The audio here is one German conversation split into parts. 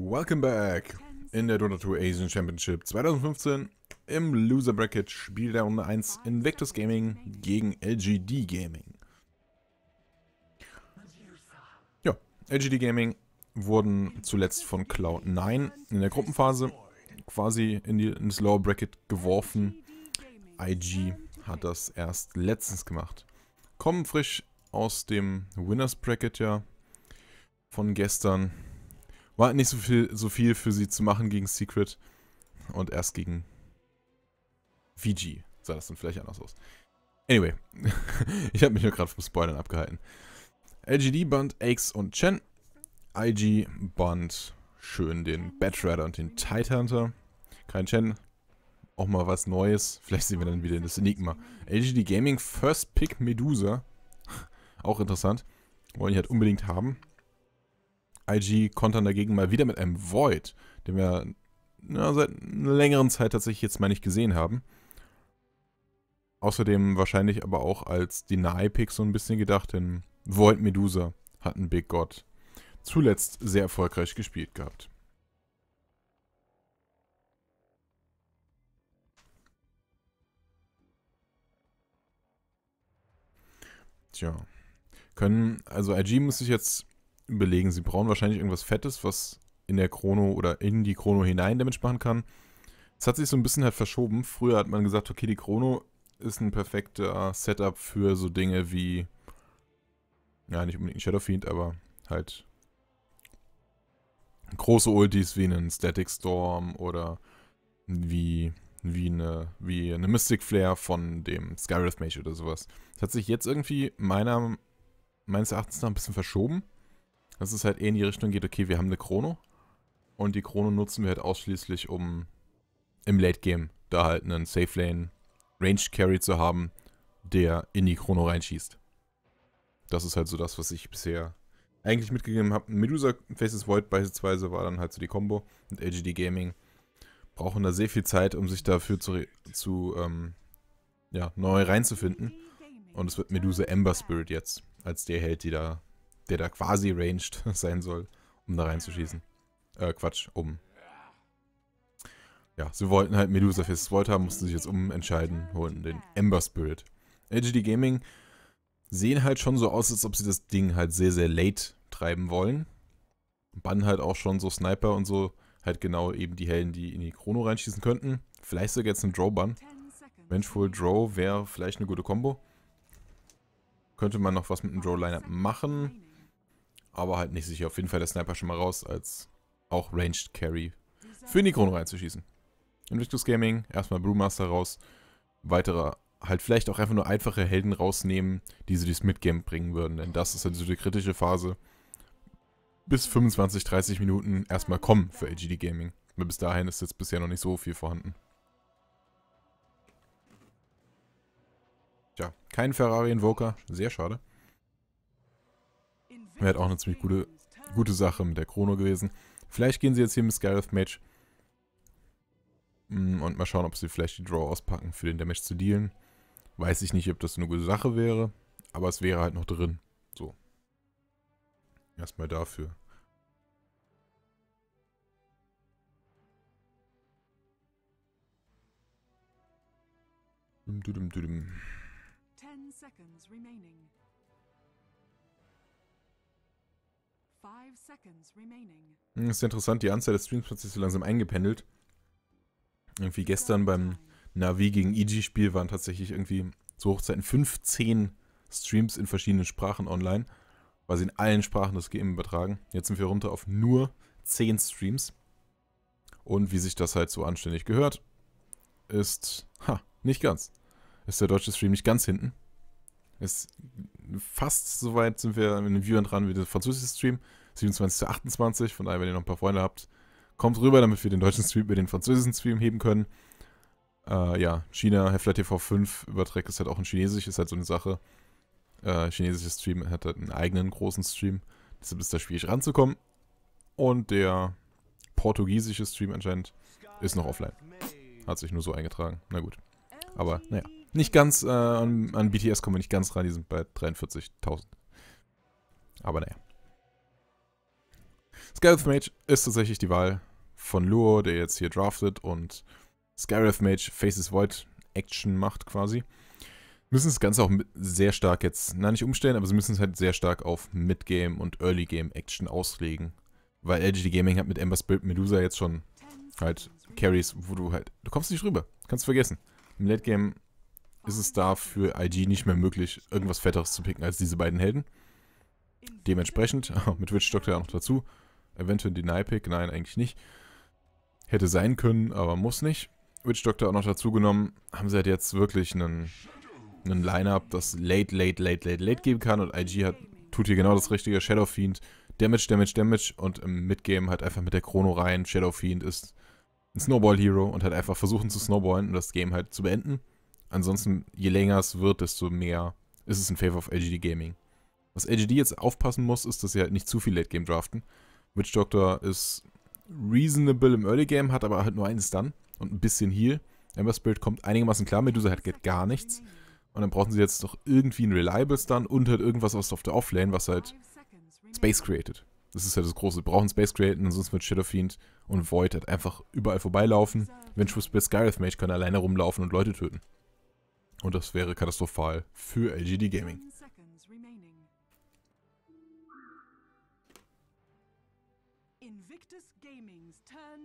Welcome back in der Dota 2 Asian Championship 2015 im Loser Bracket Spiel der Runde 1 Invictus Gaming gegen LGD Gaming. Ja, LGD Gaming wurden zuletzt von Cloud9 in der Gruppenphase quasi in die, ins Lower Bracket geworfen. IG hat das erst letztens gemacht. Kommen frisch aus dem Winners Bracket ja von gestern war nicht so viel, so viel für sie zu machen gegen Secret. Und erst gegen VG sah das dann vielleicht anders aus. Anyway, ich habe mich nur gerade vom Spoilern abgehalten. LGD band Aix und Chen. IG band schön den Batrider und den Tidehunter. Kein Chen. Auch mal was Neues. Vielleicht sehen wir dann wieder in das Enigma. LGD Gaming First Pick Medusa. Auch interessant. Wollen die halt unbedingt haben. IG kontern dagegen mal wieder mit einem Void, den wir na, seit einer längeren Zeit tatsächlich jetzt mal nicht gesehen haben. Außerdem wahrscheinlich aber auch als Deny-Pick so ein bisschen gedacht, denn Void Medusa hat ein Big God zuletzt sehr erfolgreich gespielt gehabt. Tja. Können, also IG muss sich jetzt belegen. Sie brauchen wahrscheinlich irgendwas Fettes, was in der Chrono oder in die Chrono hinein Damage machen kann. Es hat sich so ein bisschen halt verschoben. Früher hat man gesagt, okay, die Chrono ist ein perfekter Setup für so Dinge wie, ja, nicht unbedingt Shadowfiend, aber halt große Ultis wie einen Static Storm oder wie, wie, eine, wie eine Mystic Flare von dem Skywrath Mage oder sowas. Es hat sich jetzt irgendwie meiner, meines Erachtens nach ein bisschen verschoben dass es halt eh in die Richtung geht, okay, wir haben eine Chrono und die Chrono nutzen wir halt ausschließlich, um im Late Game da halt einen Safe Lane Ranged Carry zu haben, der in die Chrono reinschießt. Das ist halt so das, was ich bisher eigentlich mitgegeben habe. Medusa Faces Void beispielsweise war dann halt so die Combo und LGD Gaming. Brauchen da sehr viel Zeit, um sich dafür zu, zu ähm, ja, neu reinzufinden. Und es wird Medusa Ember Spirit jetzt als der Held, die da der da quasi ranged sein soll, um da reinzuschießen. Äh, Quatsch, um. Ja, sie wollten halt Medusa Fist Volt haben, mussten sich jetzt umentscheiden, holen den Ember Spirit. LGD Gaming sehen halt schon so aus, als ob sie das Ding halt sehr, sehr late treiben wollen. Bannen halt auch schon so Sniper und so, halt genau eben die Helden, die in die Chrono reinschießen könnten. Vielleicht sogar jetzt einen Draw-Bann. Vengeful Draw wäre vielleicht eine gute Combo. Könnte man noch was mit einem Draw-Lineup machen aber halt nicht sicher. Auf jeden Fall der Sniper schon mal raus, als auch Ranged Carry für Nikon reinzuschießen. Invictus Gaming, erstmal Brewmaster raus, weitere, halt vielleicht auch einfach nur einfache Helden rausnehmen, die sie durchs Midgame bringen würden, denn das ist halt so die kritische Phase. Bis 25, 30 Minuten erstmal kommen für LGD Gaming. Aber bis dahin ist jetzt bisher noch nicht so viel vorhanden. Tja, kein Ferrari Invoker, sehr schade. Wäre halt auch eine ziemlich gute, gute Sache mit der Chrono gewesen. Vielleicht gehen sie jetzt hier mit Skyrath Mage mm, und mal schauen, ob sie vielleicht die Draw auspacken, für den Damage zu dealen. Weiß ich nicht, ob das eine gute Sache wäre, aber es wäre halt noch drin. So. Erstmal dafür. Dum, dum, dum, dum. Ten seconds remaining. Hm, ist ja interessant, die Anzahl des Streams hat sich so langsam eingependelt. Irgendwie gestern beim Navi gegen EG-Spiel waren tatsächlich irgendwie zu Hochzeiten 15 Streams in verschiedenen Sprachen online, weil sie in allen Sprachen das Game übertragen. Jetzt sind wir runter auf nur 10 Streams. Und wie sich das halt so anständig gehört, ist, ha, nicht ganz. Ist der deutsche Stream nicht ganz hinten. Ist fast so weit sind wir in den Viewern dran wie der französische Stream. 27 zu 28. Von daher, wenn ihr noch ein paar Freunde habt, kommt rüber, damit wir den deutschen Stream über den französischen Stream heben können. Äh, ja, China, Hefler TV 5 überträgt ist halt auch in Chinesisch, ist halt so eine Sache. Äh, chinesisches Stream hat halt einen eigenen großen Stream. Deshalb ist da schwierig ranzukommen. Und der portugiesische Stream anscheinend ist noch offline. Hat sich nur so eingetragen. Na gut. Aber naja. Nicht ganz, äh, an, an BTS kommen wir nicht ganz ran, die sind bei 43.000. Aber naja. Scarif Mage ist tatsächlich die Wahl von Luo, der jetzt hier draftet und Scarif Mage Faces Void Action macht quasi. Müssen das Ganze auch sehr stark jetzt, na nicht umstellen, aber sie müssen es halt sehr stark auf Mid-Game und Early Game Action auslegen. Weil LGD Gaming hat mit Ember's Build Medusa jetzt schon halt Carries, wo du halt, du kommst nicht rüber, kannst vergessen. Im Late Game ist es da für IG nicht mehr möglich, irgendwas Fetteres zu picken als diese beiden Helden. Dementsprechend, mit Witch Doctor auch noch dazu, Eventuell ein Deny-Pick, nein, eigentlich nicht. Hätte sein können, aber muss nicht. Witch Doctor auch noch dazu genommen, haben sie halt jetzt wirklich einen, einen Line-Up, das late, late, late, late, late geben kann und IG hat, tut hier genau das richtige, Shadow Fiend, Damage, Damage, Damage und im Midgame halt einfach mit der Chrono rein, Shadow Fiend ist ein Snowball-Hero und halt einfach versuchen zu snowballen und das Game halt zu beenden. Ansonsten, je länger es wird, desto mehr ist es in favor of LGD Gaming. Was LGD jetzt aufpassen muss, ist, dass sie halt nicht zu viel Late-Game draften, Witch Doctor ist reasonable im Early Game, hat aber halt nur einen Stun und ein bisschen Heal. Ember Spirit kommt einigermaßen klar, Medusa hat geht gar nichts. Und dann brauchen sie jetzt doch irgendwie einen Reliable Stun und halt irgendwas aus auf der Offlane, was halt Space created. Das ist halt das Große. Wir brauchen Space createn, ansonsten wird Shadow Fiend und Void halt einfach überall vorbeilaufen. Wenn Split Skyrath Mage können alleine rumlaufen und Leute töten. Und das wäre katastrophal für LGD Gaming.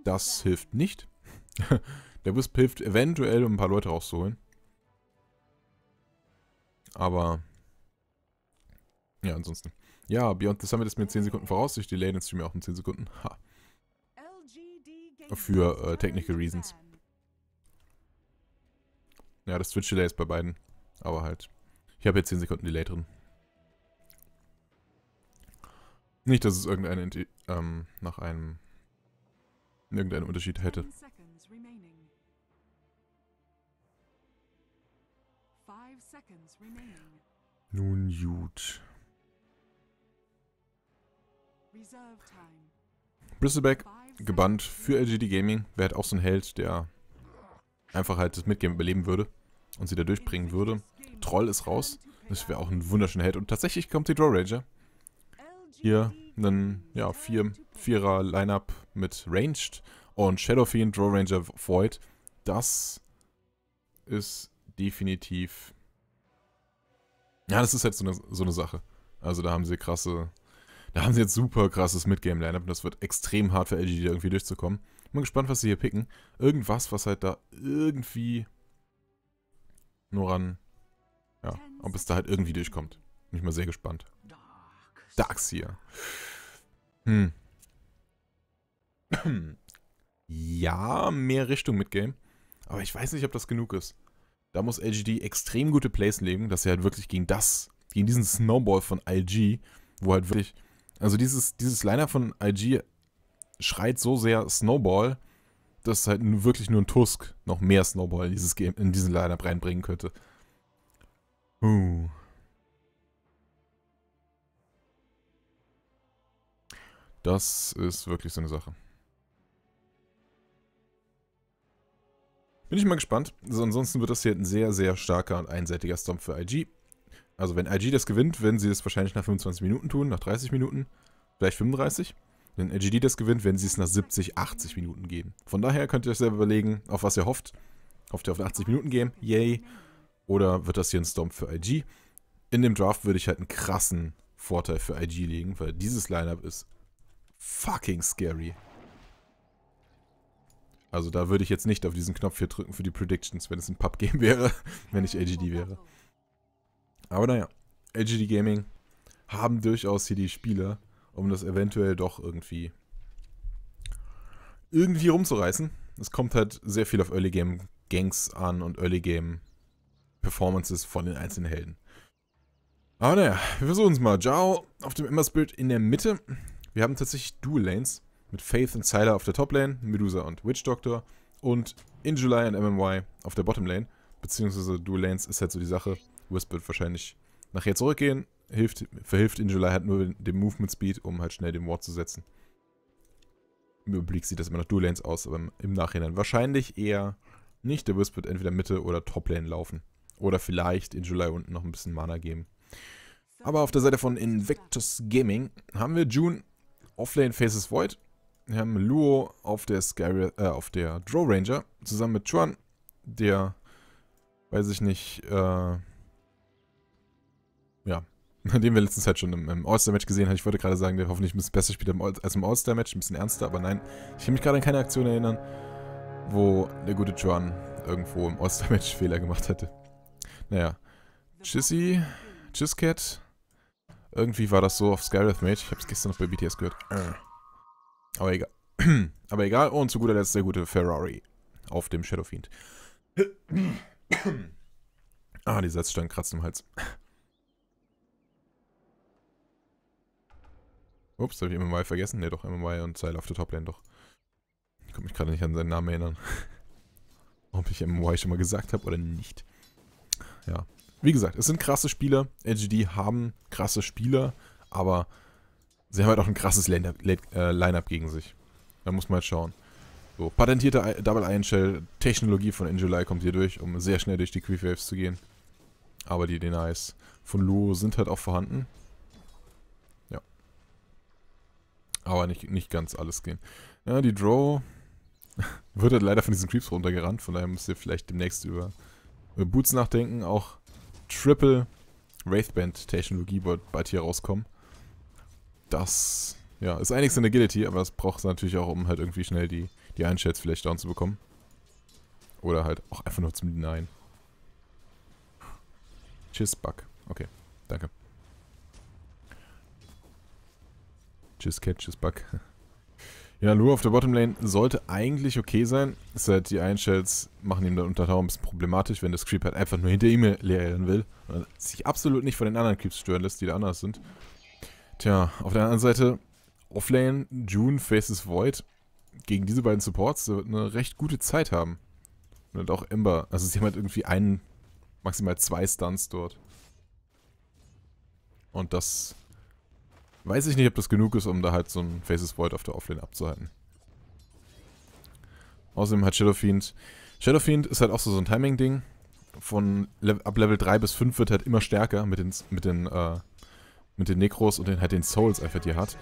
Das hilft nicht. Der Wisp hilft eventuell, um ein paar Leute rauszuholen. Aber... Ja, ansonsten. Ja, Beyond the Summit ist mir 10 Sekunden voraus. Ich delay den Stream auch um 10 Sekunden. Ha. Für äh, Technical Reasons. Ja, das Twitch-Delay ist bei beiden. Aber halt. Ich habe jetzt 10 Sekunden Delay drin. Nicht, dass es irgendeine... ähm, nach einem irgendeinen Unterschied hätte. Nun gut. Bristleback, gebannt für LGD Gaming, wäre halt auch so ein Held, der einfach halt das Midgame überleben würde und sie da durchbringen würde. Troll ist raus. Das wäre auch ein wunderschöner Held. Und tatsächlich kommt die Draw Ranger hier einen ja, vier, vierer Lineup mit Ranged und Shadow Fiend, Draw Ranger, Void. Das ist definitiv. Ja, das ist halt so eine, so eine Sache. Also da haben sie krasse. Da haben sie jetzt super krasses Midgame-Lineup und das wird extrem hart für LG, da irgendwie durchzukommen. Bin mal gespannt, was sie hier picken. Irgendwas, was halt da irgendwie nur an. Ja, ob es da halt irgendwie durchkommt. Bin ich mal sehr gespannt. Darkseer. hier. Hm. ja, mehr Richtung Midgame. Aber ich weiß nicht, ob das genug ist. Da muss LGD extrem gute Plays legen, dass sie halt wirklich gegen das, gegen diesen Snowball von IG, wo halt wirklich, also dieses, dieses Liner von IG schreit so sehr Snowball, dass halt wirklich nur ein Tusk noch mehr Snowball in dieses Game, in diesen Liner reinbringen könnte. Uh. Das ist wirklich so eine Sache. Bin ich mal gespannt. Also ansonsten wird das hier ein sehr, sehr starker und einseitiger Stomp für IG. Also wenn IG das gewinnt, werden sie es wahrscheinlich nach 25 Minuten tun, nach 30 Minuten, vielleicht 35. Wenn IGD das gewinnt, werden sie es nach 70, 80 Minuten geben. Von daher könnt ihr euch selber überlegen, auf was ihr hofft. Hofft ihr auf ein 80 Minuten Game? Yay. Oder wird das hier ein Stomp für IG? In dem Draft würde ich halt einen krassen Vorteil für IG legen, weil dieses Lineup ist fucking scary. Also da würde ich jetzt nicht auf diesen Knopf hier drücken für die Predictions, wenn es ein Pub-Game wäre, wenn ich AGD wäre. Aber naja, AGD Gaming haben durchaus hier die Spiele, um das eventuell doch irgendwie irgendwie rumzureißen. Es kommt halt sehr viel auf Early Game Gangs an und Early Game Performances von den einzelnen Helden. Aber naja, wir versuchen es mal. Ciao auf dem Embers Bild in der Mitte. Wir haben tatsächlich Dual Lanes mit Faith und Sylar auf der Top Lane, Medusa und Witch Doctor und in July und MMY auf der Bottom Lane. Beziehungsweise Dual Lanes ist halt so die Sache. Wisp wird wahrscheinlich nachher zurückgehen, hilft, verhilft in July halt nur dem Movement Speed, um halt schnell den Ward zu setzen. Im Überblick sieht das immer nach Dual Lanes aus, aber im Nachhinein wahrscheinlich eher nicht. Der Wisp wird entweder Mitte oder Top Lane laufen. Oder vielleicht in July unten noch ein bisschen Mana geben. Aber auf der Seite von Invictus Gaming haben wir June Offlane Faces Void. Wir haben Luo auf der, Sky, äh, auf der Draw Ranger zusammen mit Chuan, der, weiß ich nicht, äh, ja, den wir letztens halt schon im, im All-Star-Match gesehen haben. Ich wollte gerade sagen, der hoffentlich ein bisschen besser spielt als im All-Star-Match, ein bisschen ernster, aber nein, ich kann mich gerade an keine Aktion erinnern, wo der gute Chuan irgendwo im All-Star-Match Fehler gemacht hätte. Naja, Tschüssi, Tschüsscat. Irgendwie war das so auf Skyrim-Mate. Ich hab's gestern noch bei BTS gehört. Äh. Aber egal. Aber egal. Und zu guter Letzt der gute Ferrari auf dem Shadow Fiend. ah, die Satzstangen kratzt im Hals. Ups, hab ich MMY vergessen? Ne, doch, MMY und Seil auf der Toplane, doch. Ich konnte mich gerade nicht an seinen Namen erinnern. Ob ich MMY schon mal gesagt habe oder nicht. Ja wie gesagt, es sind krasse Spieler. LGD haben krasse Spieler, aber sie haben halt auch ein krasses äh, Line-Up Line gegen sich. Da muss man halt schauen. So, patentierte Double Iron Shell Technologie von Angelai kommt hier durch, um sehr schnell durch die Quick Waves zu gehen. Aber die Denies von Luo sind halt auch vorhanden. Ja. Aber nicht, nicht ganz alles gehen. Ja, die Draw wird halt leider von diesen Creeps runtergerannt, von daher müsst ihr vielleicht demnächst über Boots nachdenken, auch Triple Wraithband-Technologie wird bald hier rauskommen. Das ja, ist einiges in Agility, aber das braucht es natürlich auch, um halt irgendwie schnell die, die Einschätz vielleicht down zu bekommen. Oder halt auch einfach nur zum Nein. Tschüss, Bug. Okay, danke. Tschüss, Cat, tschüss, Bug. Ja, Lure auf der Bottom Lane sollte eigentlich okay sein. Es halt die Einshells machen ihm dann unter ein bisschen problematisch, wenn das Creep halt einfach nur hinter ihm leeren will. Und sich absolut nicht von den anderen Creeps stören lässt, die da anders sind. Tja, auf der anderen Seite, Offlane, June, Faces Void. Gegen diese beiden Supports wird eine recht gute Zeit haben. Und auch Ember. Also sie haben halt irgendwie einen, maximal zwei Stunts dort. Und das Weiß ich nicht, ob das genug ist, um da halt so ein Faces Void auf der Offlane abzuhalten. Außerdem hat Shadowfiend... Shadowfiend ist halt auch so, ein Timing-Ding. Von Le ab Level 3 bis 5 wird halt immer stärker mit den, mit den, äh, mit den Necros und den, halt den Souls einfach, die er hat.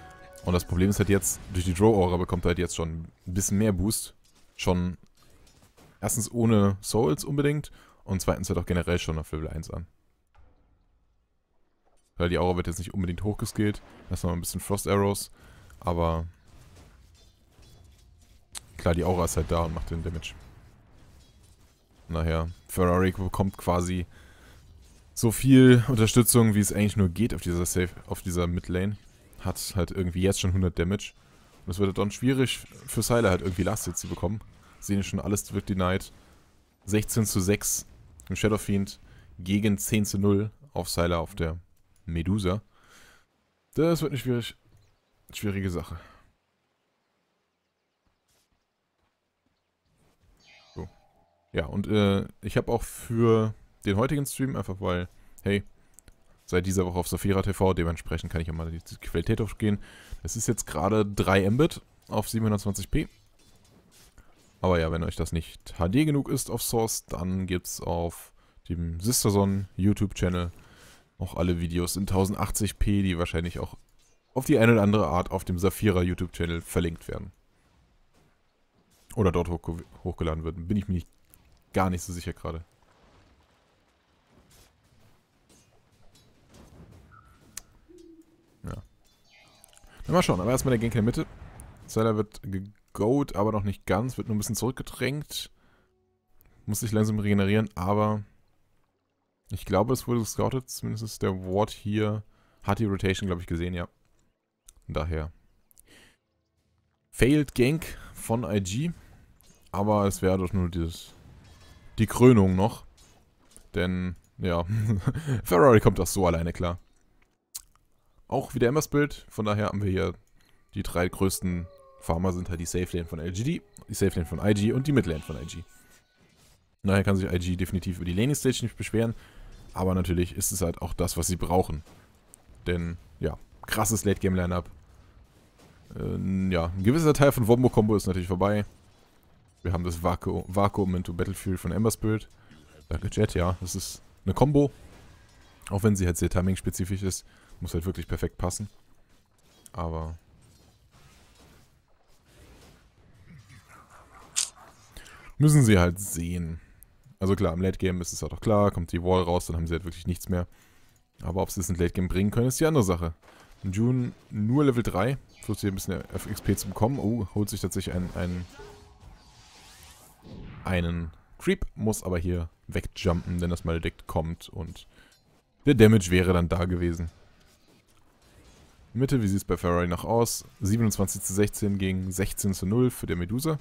Und das Problem ist halt jetzt, durch die Draw-Aura bekommt er halt jetzt schon ein bisschen mehr Boost. Schon erstens ohne Souls unbedingt und zweitens halt auch generell schon auf Level 1 an. Klar, die Aura wird jetzt nicht unbedingt hochgeskillt. Erstmal ein bisschen Frost Arrows. Aber klar, die Aura ist halt da und macht den Damage. Naja, Ferrari bekommt quasi so viel Unterstützung, wie es eigentlich nur geht auf dieser Safe, auf dieser Midlane. Hat halt irgendwie jetzt schon 100 Damage. Und es wird halt dann schwierig für Syla halt irgendwie Last jetzt zu bekommen. Sehen wir schon, alles wird denied. 16 zu 6 im Shadow Fiend gegen 10 zu 0 auf Syla auf der Medusa. Das wird eine schwierig. Schwierige Sache. So. Ja, und äh, ich habe auch für den heutigen Stream, einfach weil, hey, seit dieser Woche auf Safira TV, dementsprechend kann ich auch mal die Qualität aufgehen. Es ist jetzt gerade 3 Mbit auf 720p. Aber ja, wenn euch das nicht HD genug ist auf Source, dann gibt es auf dem Sisterson YouTube-Channel auch alle Videos in 1080p, die wahrscheinlich auch auf die eine oder andere Art auf dem Safira YouTube-Channel verlinkt werden. Oder dort hoch hochgeladen werden. Bin ich mir nicht, gar nicht so sicher gerade. Ja. Dann mal schauen. Aber erstmal der Genk in der Mitte. Zelda wird gegoat, aber noch nicht ganz. Wird nur ein bisschen zurückgedrängt. Muss sich langsam regenerieren, aber ich glaube, es wurde gescoutet, zumindest ist der Ward hier, hat die Rotation, glaube ich, gesehen, ja. Daher. Failed Gank von IG, aber es wäre doch nur dieses, die Krönung noch, denn, ja, Ferrari kommt auch so alleine klar. Auch wieder Embers Bild, von daher haben wir hier die drei größten Farmer sind halt die Safe Lane von LGD, die Safe Lane von IG und die Midlane von IG. Daher kann sich IG definitiv über die Laning Stage nicht beschweren. Aber natürlich ist es halt auch das, was sie brauchen. Denn, ja, krasses late game lineup up äh, ja, ein gewisser Teil von Wombo-Combo ist natürlich vorbei. Wir haben das Vakuum, Vakuum into Battlefield von Ember Spirit. Äh, Danke Jet, ja, das ist eine Combo. Auch wenn sie halt sehr timing-spezifisch ist. Muss halt wirklich perfekt passen. Aber... Müssen sie halt sehen. Also klar, im Late Game ist es ja doch klar, kommt die Wall raus, dann haben sie halt wirklich nichts mehr. Aber ob sie es in Late Game bringen können, ist die andere Sache. June nur Level 3, versucht hier ein bisschen XP zu bekommen. Oh, holt sich tatsächlich einen, einen, einen Creep, muss aber hier wegjumpen, denn das Maledikt kommt und der Damage wäre dann da gewesen. Mitte, wie sieht es bei Ferrari noch aus? 27 zu 16 gegen 16 zu 0 für der Medusa.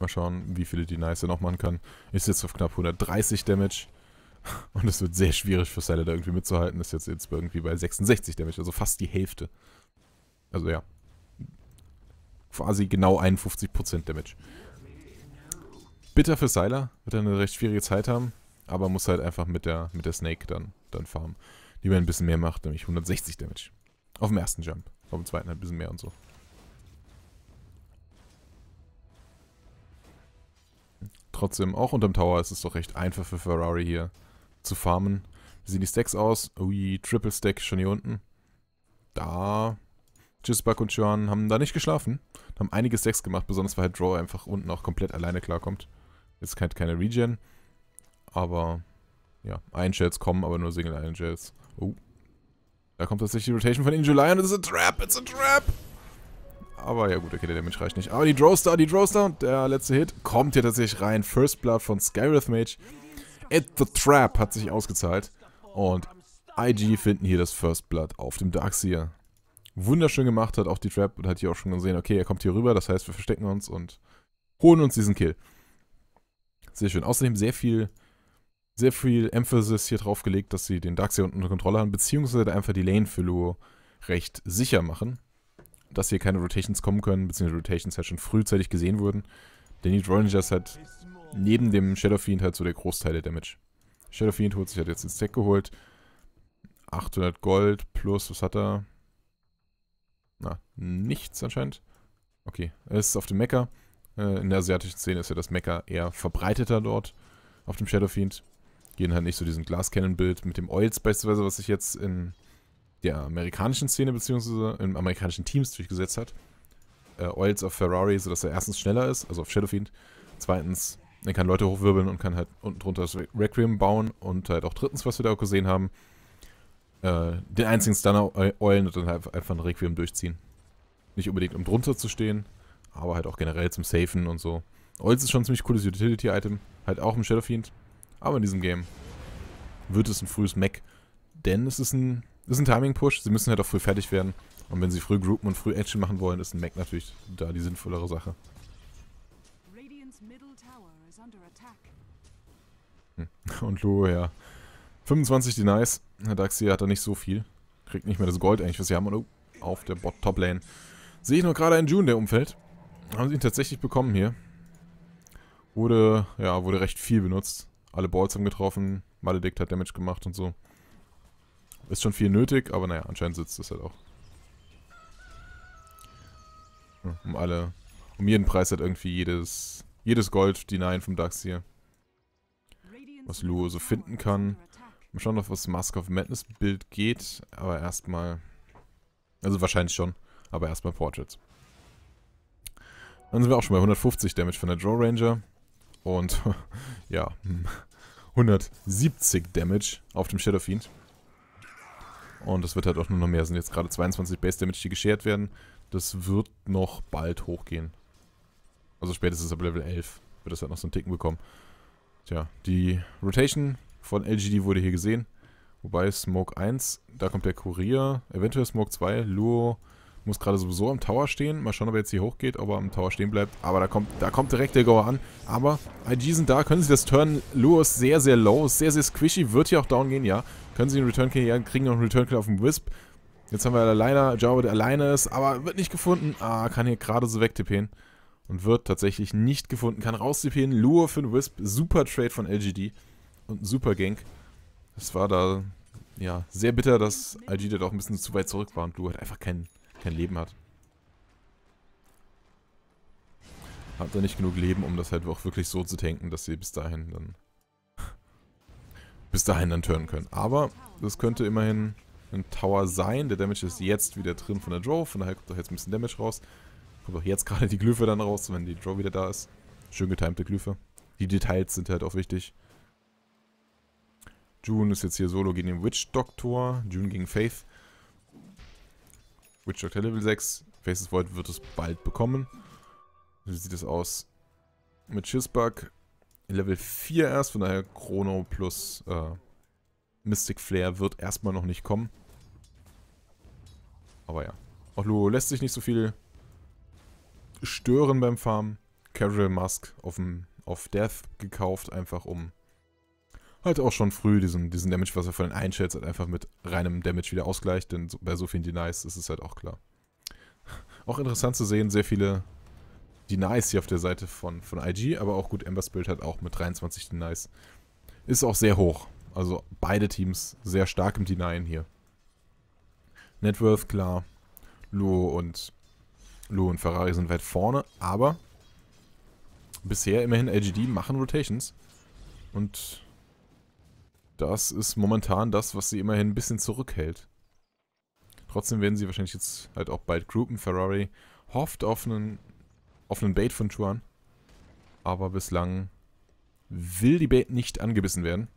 Mal schauen, wie viele die Nice noch machen kann. Ist jetzt auf knapp 130 Damage. Und es wird sehr schwierig für Siler da irgendwie mitzuhalten. Ist jetzt, jetzt irgendwie bei 66 Damage, also fast die Hälfte. Also ja. Quasi genau 51% Damage. Bitter für Siler. Wird eine recht schwierige Zeit haben. Aber muss halt einfach mit der, mit der Snake dann, dann farmen. Die mir ein bisschen mehr macht, nämlich 160 Damage. Auf dem ersten Jump. Auf dem zweiten halt ein bisschen mehr und so. trotzdem, auch unterm Tower ist es doch recht einfach für Ferrari hier zu farmen. Wie sehen die Stacks aus? Ui, Triple Stack schon hier unten. Da. Chisbak und Johan haben da nicht geschlafen. Haben einige Stacks gemacht, besonders weil Draw halt einfach unten auch komplett alleine klarkommt. Jetzt halt keine Regen. Aber, ja, Einjets kommen, aber nur Single Einjets. Oh. Da kommt tatsächlich die Rotation von Injulion. It's a trap, it's a trap! Aber ja gut, okay, der Damage reicht nicht. Aber die Drowstar, die Drowstar und der letzte Hit kommt hier tatsächlich rein. First Blood von Skyrath Mage. At the Trap hat sich ausgezahlt. Und IG finden hier das First Blood auf dem Darkseer. Wunderschön gemacht hat auch die Trap und hat hier auch schon gesehen, okay, er kommt hier rüber. Das heißt, wir verstecken uns und holen uns diesen Kill. Sehr schön. Außerdem sehr viel, sehr viel Emphasis hier drauf gelegt, dass sie den Darkseer unter Kontrolle haben, beziehungsweise einfach die Lane für Luo recht sicher machen dass hier keine Rotations kommen können, beziehungsweise Rotations halt schon frühzeitig gesehen wurden. Der Need Rangers hat neben dem Shadow Fiend halt so der Großteil der Damage. Shadow Fiend holt sich halt jetzt ins Deck geholt. 800 Gold plus, was hat er? Na, nichts anscheinend. Okay, er ist auf dem Mecha. Äh, in der asiatischen Szene ist ja das Mecha eher verbreiteter dort auf dem Shadow Fiend. Gehen halt nicht so diesem Glascannon-Bild mit dem Oils beispielsweise, was ich jetzt in der amerikanischen Szene beziehungsweise in amerikanischen Teams durchgesetzt hat. Äh, Oils auf Ferrari, sodass er erstens schneller ist, also auf Shadowfiend. Zweitens, er kann Leute hochwirbeln und kann halt unten drunter das Requiem bauen. Und halt auch drittens, was wir da auch gesehen haben, äh, den einzigen Stunner Eulen und dann halt einfach ein Requiem durchziehen. Nicht unbedingt, um drunter zu stehen, aber halt auch generell zum Safen und so. Oils ist schon ein ziemlich cooles Utility-Item, halt auch im Shadowfiend, aber in diesem Game wird es ein frühes Mech, denn es ist ein ist ein Timing-Push, sie müssen halt auch früh fertig werden. Und wenn sie früh groupen und früh Action machen wollen, ist ein Mac natürlich da die sinnvollere Sache. Hm. Und Luro, ja. 25 Denies. Herr Daxia hat da nicht so viel. Kriegt nicht mehr das Gold eigentlich, was sie haben. Und oh, auf der Top Lane. Sehe ich noch gerade einen June, der umfällt. Haben sie ihn tatsächlich bekommen hier. Wurde, ja, wurde recht viel benutzt. Alle Balls haben getroffen. Maledict hat Damage gemacht und so. Ist schon viel nötig, aber naja, anscheinend sitzt das halt auch. Um alle, um jeden Preis hat irgendwie jedes, jedes Gold D9 vom DAX hier. Was Luo so finden kann. Mal schauen, ob das Mask of Madness Bild geht, aber erstmal, also wahrscheinlich schon, aber erstmal Portraits. Dann sind wir auch schon bei 150 Damage von der Draw Ranger und ja, 170 hm, Damage auf dem Shadow Fiend. Und das wird halt auch nur noch mehr. sind jetzt gerade 22 Base Damage, die geschert werden. Das wird noch bald hochgehen. Also spätestens ab Level 11 wird das halt noch so einen Ticken bekommen. Tja, die Rotation von LGD wurde hier gesehen. Wobei Smoke 1, da kommt der Kurier, eventuell Smoke 2, Luo, muss gerade sowieso am Tower stehen. Mal schauen, ob er jetzt hier hochgeht, ob er am Tower stehen bleibt. Aber da kommt, da kommt direkt der Goer an. Aber IG sind da, können sie das Turn. Luo ist sehr, sehr low, sehr, sehr squishy. Wird hier auch down gehen, ja. Können sie den Return Kill, ja, kriegen noch einen Return Kill auf dem Wisp. Jetzt haben wir Aligner, Jao, der alleine ist, aber wird nicht gefunden. Ah, kann hier gerade so wegtippen. Und wird tatsächlich nicht gefunden. Kann raustippen. Luo für den Wisp. Super Trade von LGD. Und ein super Gank. Das war da, ja, sehr bitter, dass IG da auch ein bisschen zu weit zurück war und Luo hat einfach keinen kein Leben hat. Hat er nicht genug Leben, um das halt auch wirklich so zu tanken, dass sie bis dahin dann... bis dahin dann turnen können. Aber das könnte immerhin ein Tower sein. Der Damage ist jetzt wieder drin von der Draw, von daher kommt doch jetzt ein bisschen Damage raus. Kommt auch jetzt gerade die Glyphe dann raus, wenn die Draw wieder da ist. Schön getimte Glyphe. Die Details sind halt auch wichtig. June ist jetzt hier solo gegen den Witch-Doktor. June gegen Faith. Witch Doctor Level 6. Faces Void wird es bald bekommen. Wie sieht es aus mit Schissbug. Level 4 erst, von daher Chrono plus äh, Mystic Flare wird erstmal noch nicht kommen. Aber ja. Auch Luo lässt sich nicht so viel stören beim Farmen. Casual Musk auf, auf Death gekauft, einfach um halt auch schon früh diesen, diesen Damage, was er von den einschätzt, halt einfach mit reinem Damage wieder ausgleicht, denn bei so vielen Denies ist es halt auch klar. Auch interessant zu sehen, sehr viele Denies hier auf der Seite von, von IG, aber auch gut, Embers Bild hat auch mit 23 Denies. Ist auch sehr hoch. Also beide Teams sehr stark im Denyen hier. Networth, klar. Luo und Luo und Ferrari sind weit vorne, aber bisher immerhin LGD machen Rotations. Und das ist momentan das, was sie immerhin ein bisschen zurückhält. Trotzdem werden sie wahrscheinlich jetzt halt auch bald groupen. Ferrari hofft auf einen, auf einen Bait von Chuan. Aber bislang will die Bait nicht angebissen werden.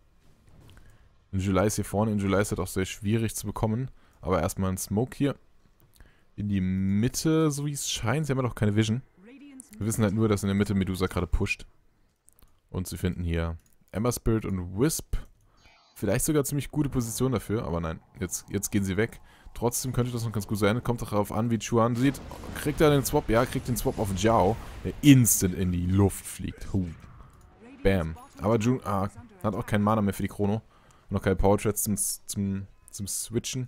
In July ist hier vorne. In July ist halt auch sehr schwierig zu bekommen. Aber erstmal ein Smoke hier. In die Mitte, so wie es scheint. Sie haben ja noch keine Vision. Wir wissen halt nur, dass in der Mitte Medusa gerade pusht. Und sie finden hier Ember Spirit und Wisp. Vielleicht sogar ziemlich gute Position dafür, aber nein, jetzt, jetzt gehen sie weg. Trotzdem könnte das noch ganz gut sein. Kommt darauf an, wie Chuan sieht. Kriegt er den Swap? Ja, kriegt den Swap auf Zhao, der instant in die Luft fliegt. Huh. Bam. Aber Jun ah, hat auch keinen Mana mehr für die Chrono. Noch keine Power zum, zum, zum Switchen.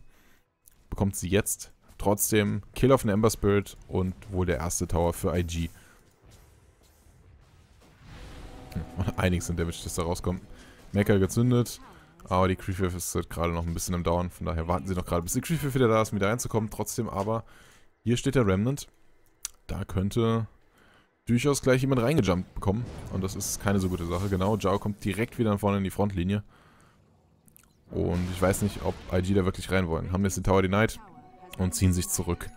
Bekommt sie jetzt. Trotzdem Kill auf den Ember Spirit und wohl der erste Tower für IG. Hm, und einiges an Damage, das da rauskommt. Mecha gezündet. Aber die Creepwave ist halt gerade noch ein bisschen im Dauern, von daher warten sie noch gerade, bis die Creepwave wieder da ist, um wieder reinzukommen. Trotzdem aber, hier steht der Remnant. Da könnte durchaus gleich jemand reingejumpt bekommen. Und das ist keine so gute Sache. Genau, Jao kommt direkt wieder nach vorne in die Frontlinie. Und ich weiß nicht, ob IG da wirklich rein wollen. Haben jetzt den Tower denied und ziehen sich zurück.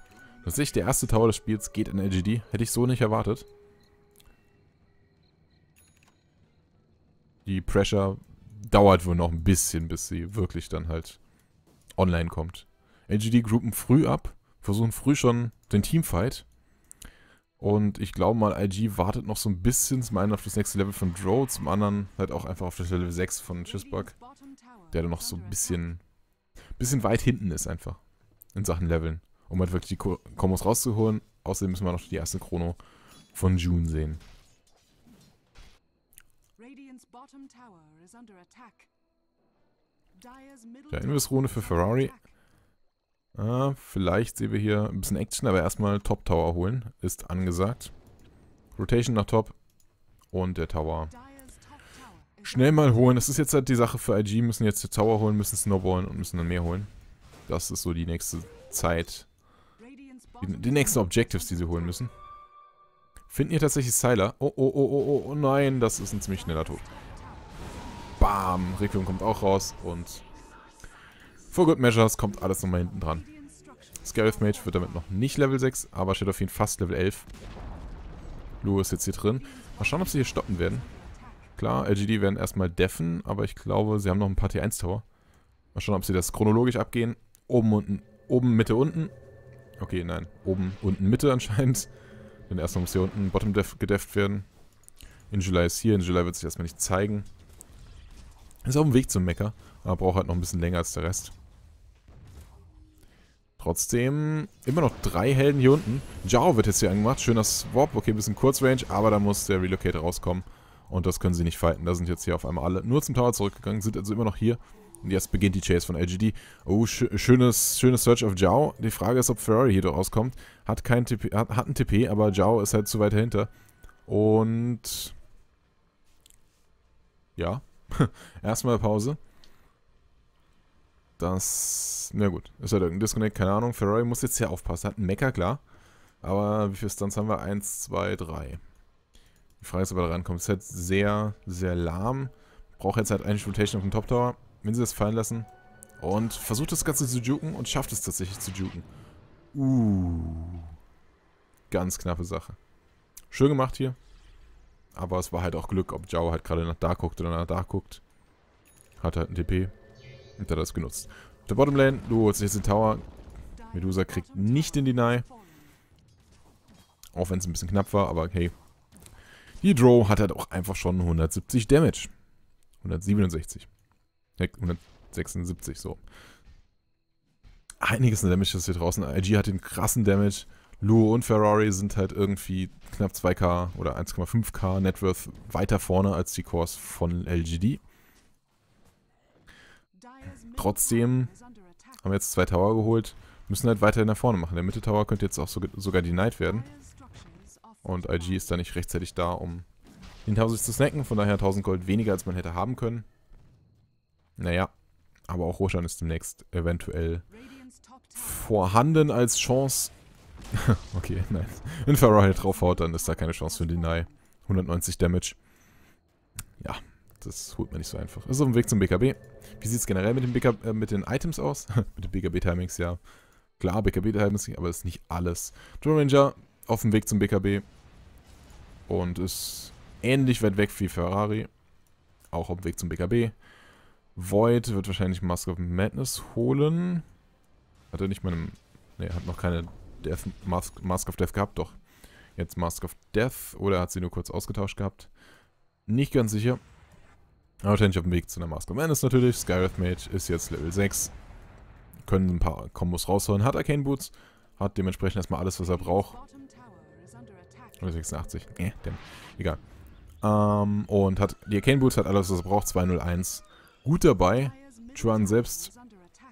Tatsächlich der erste Tower des Spiels geht in LGD. Hätte ich so nicht erwartet. Die Pressure dauert wohl noch ein bisschen, bis sie wirklich dann halt online kommt. LGD groupen früh ab, versuchen früh schon den Teamfight. Und ich glaube mal, IG wartet noch so ein bisschen zum einen auf das nächste Level von Drow, zum anderen halt auch einfach auf das Level 6 von Chisbug, der dann noch so ein bisschen, bisschen weit hinten ist einfach in Sachen Leveln, um halt wirklich die Kombos rauszuholen. Außerdem müssen wir noch die erste Chrono von June sehen. Ja, Invis-Rune für Ferrari. Ah, vielleicht sehen wir hier ein bisschen Action, aber erstmal Top Tower holen. Ist angesagt. Rotation nach Top. Und der Tower. Schnell mal holen. Das ist jetzt halt die Sache für IG. Müssen jetzt den Tower holen, müssen Snowballen und müssen dann mehr holen. Das ist so die nächste Zeit. Die, die nächsten Objectives, die sie holen müssen. Finden hier tatsächlich Sylar. Oh, oh, oh, oh, oh, oh nein. Das ist ein ziemlich schneller Tod. Bam. Requiem kommt auch raus und for good measures kommt alles nochmal hinten dran. Scarif Mage wird damit noch nicht Level 6, aber steht auf jeden Fall fast Level 11. Lu ist jetzt hier drin. Mal schauen, ob sie hier stoppen werden. Klar, LGD werden erstmal deffen, aber ich glaube, sie haben noch ein paar T1-Tower. Mal schauen, ob sie das chronologisch abgehen. Oben, unten, oben, Mitte, unten. Okay, nein. Oben, unten, Mitte anscheinend. Denn erstmal muss hier unten Bottom gedefft werden. Injuly ist hier. Injuly wird sich erstmal nicht zeigen. Ist auf dem Weg zum Mecker, aber braucht halt noch ein bisschen länger als der Rest. Trotzdem immer noch drei Helden hier unten. Jaro wird jetzt hier angemacht. Schöner Swap. Okay, ein bisschen Kurzrange, aber da muss der Relocate rauskommen. Und das können sie nicht fighten. Da sind jetzt hier auf einmal alle nur zum Tower zurückgegangen, sind also immer noch hier. Und jetzt beginnt die Chase von LGD. Oh, sch schönes, schönes Search of Zhao. Die Frage ist, ob Ferrari hier doch rauskommt. Hat kein TP, hat, hat einen TP, aber Zhao ist halt zu weit dahinter. Und... Ja, Erstmal Pause. Das. Na gut, ist halt irgendein Disconnect, keine Ahnung. Ferrari muss jetzt hier aufpassen. Hat einen Mecker, klar. Aber wie viele Stunts haben wir? Eins, zwei, drei. Die Frage ist, ob er da rankommt. Ist halt sehr, sehr lahm. Braucht jetzt halt eine Rotation auf dem Top Tower. Wenn sie das fallen lassen. Und versucht das Ganze zu juken und schafft es tatsächlich zu juken. Uh. Ganz knappe Sache. Schön gemacht hier. Aber es war halt auch Glück, ob Jao halt gerade nach da guckt oder nach da guckt. Hat halt einen TP. Und hat das genutzt. Der Bottom Lane, du holst jetzt den Tower. Medusa kriegt nicht den Deny. Auch wenn es ein bisschen knapp war, aber hey. Die Draw hat halt auch einfach schon 170 Damage. 167. 176, so. Einiges an Damage ist hier draußen. IG hat den krassen Damage. Luo und Ferrari sind halt irgendwie knapp 2K oder 1,5K Networth weiter vorne als die Cores von LGD. Trotzdem haben wir jetzt zwei Tower geholt, müssen halt weiterhin nach vorne machen. Der Mitte Tower könnte jetzt auch so, sogar denied werden. Und IG ist da nicht rechtzeitig da, um den 1000 zu snacken. Von daher 1000 Gold weniger, als man hätte haben können. Naja, aber auch Roshan ist demnächst eventuell vorhanden als Chance okay, nein. Wenn Pharaoh halt draufhaut, dann ist da keine Chance für den Deny. 190 Damage. Ja, das holt man nicht so einfach. Ist also, auf dem Weg zum BKB. Wie sieht es generell mit den, BKB, äh, mit den Items aus? mit den BKB-Timings, ja. Klar, BKB-Timings, aber das ist nicht alles. Drone Ranger auf dem Weg zum BKB. Und ist ähnlich weit weg wie Ferrari. Auch auf dem Weg zum BKB. Void wird wahrscheinlich Mask of Madness holen. Hat er nicht mal einen... Ne, hat noch keine Death, Mask, Mask of Death gehabt, doch. Jetzt Mask of Death oder hat sie nur kurz ausgetauscht gehabt? Nicht ganz sicher. Aber wahrscheinlich auf dem Weg zu einer Mask of ist natürlich. Skyrath Mage ist jetzt Level 6. Können ein paar Kombos rausholen. Hat Arcane Boots. Hat dementsprechend erstmal alles, was er braucht. Oder 86. Nee, damn. Egal. Ähm, und hat die Arcane Boots hat alles, was er braucht. 201. Gut dabei. Chuan selbst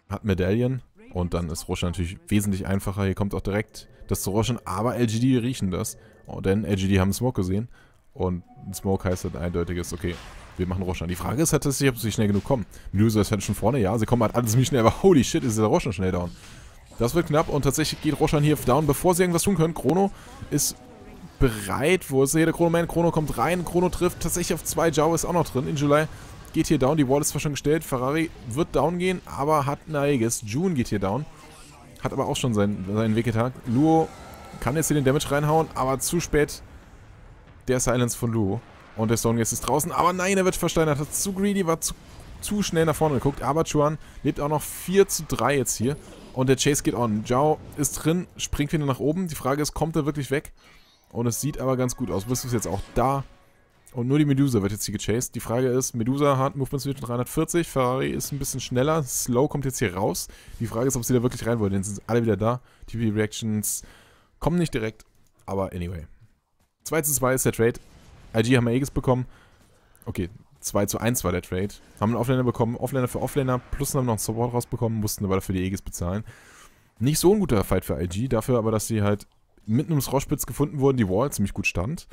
hat Medaillen. Und dann ist Roshan natürlich wesentlich einfacher. Hier kommt auch direkt das zu Roshan. aber LGD riechen das. Oh, denn LGD haben Smoke gesehen. Und Smoke heißt halt eindeutiges, okay, wir machen Roshan. Die Frage ist halt tatsächlich, ob sie schnell genug kommen. Medusa ist halt schon vorne, ja, sie kommen halt alles ziemlich schnell, aber holy shit, ist der Roshan schnell down. Das wird knapp und tatsächlich geht Roshan hier down, bevor sie irgendwas tun können. Chrono ist bereit, wo ist hier der Chrono-Man? Chrono kommt rein, Chrono trifft tatsächlich auf zwei, Jao ist auch noch drin in July geht hier down. Die Wall ist zwar schon gestellt. Ferrari wird down gehen, aber hat einiges. June geht hier down. Hat aber auch schon seinen, seinen Weg getan. Luo kann jetzt hier den Damage reinhauen, aber zu spät. Der Silence von Luo. Und der Stonegaze ist draußen. Aber nein, er wird versteinert. Hat zu greedy, war zu, zu schnell nach vorne geguckt. Aber Chuan lebt auch noch 4 zu 3 jetzt hier. Und der Chase geht on. Zhao ist drin, springt wieder nach oben. Die Frage ist, kommt er wirklich weg? Und es sieht aber ganz gut aus. Wirst du es jetzt auch da und nur die Medusa wird jetzt hier gechased. Die Frage ist, Medusa, hat Movement Speed 340, Ferrari ist ein bisschen schneller, Slow kommt jetzt hier raus. Die Frage ist, ob sie da wirklich rein wollen, denn sind alle wieder da. TP Reactions kommen nicht direkt, aber anyway. 2 zu 2 ist der Trade. IG haben wir Aegis eh bekommen. Okay, 2 zu 1 war der Trade. Haben einen Offlaner bekommen, Offlaner für Offlaner, plus haben noch einen Support rausbekommen, mussten aber dafür die Aegis bezahlen. Nicht so ein guter Fight für IG, dafür aber, dass sie halt mitten ums Roschpitz gefunden wurden, die Wall ziemlich gut stand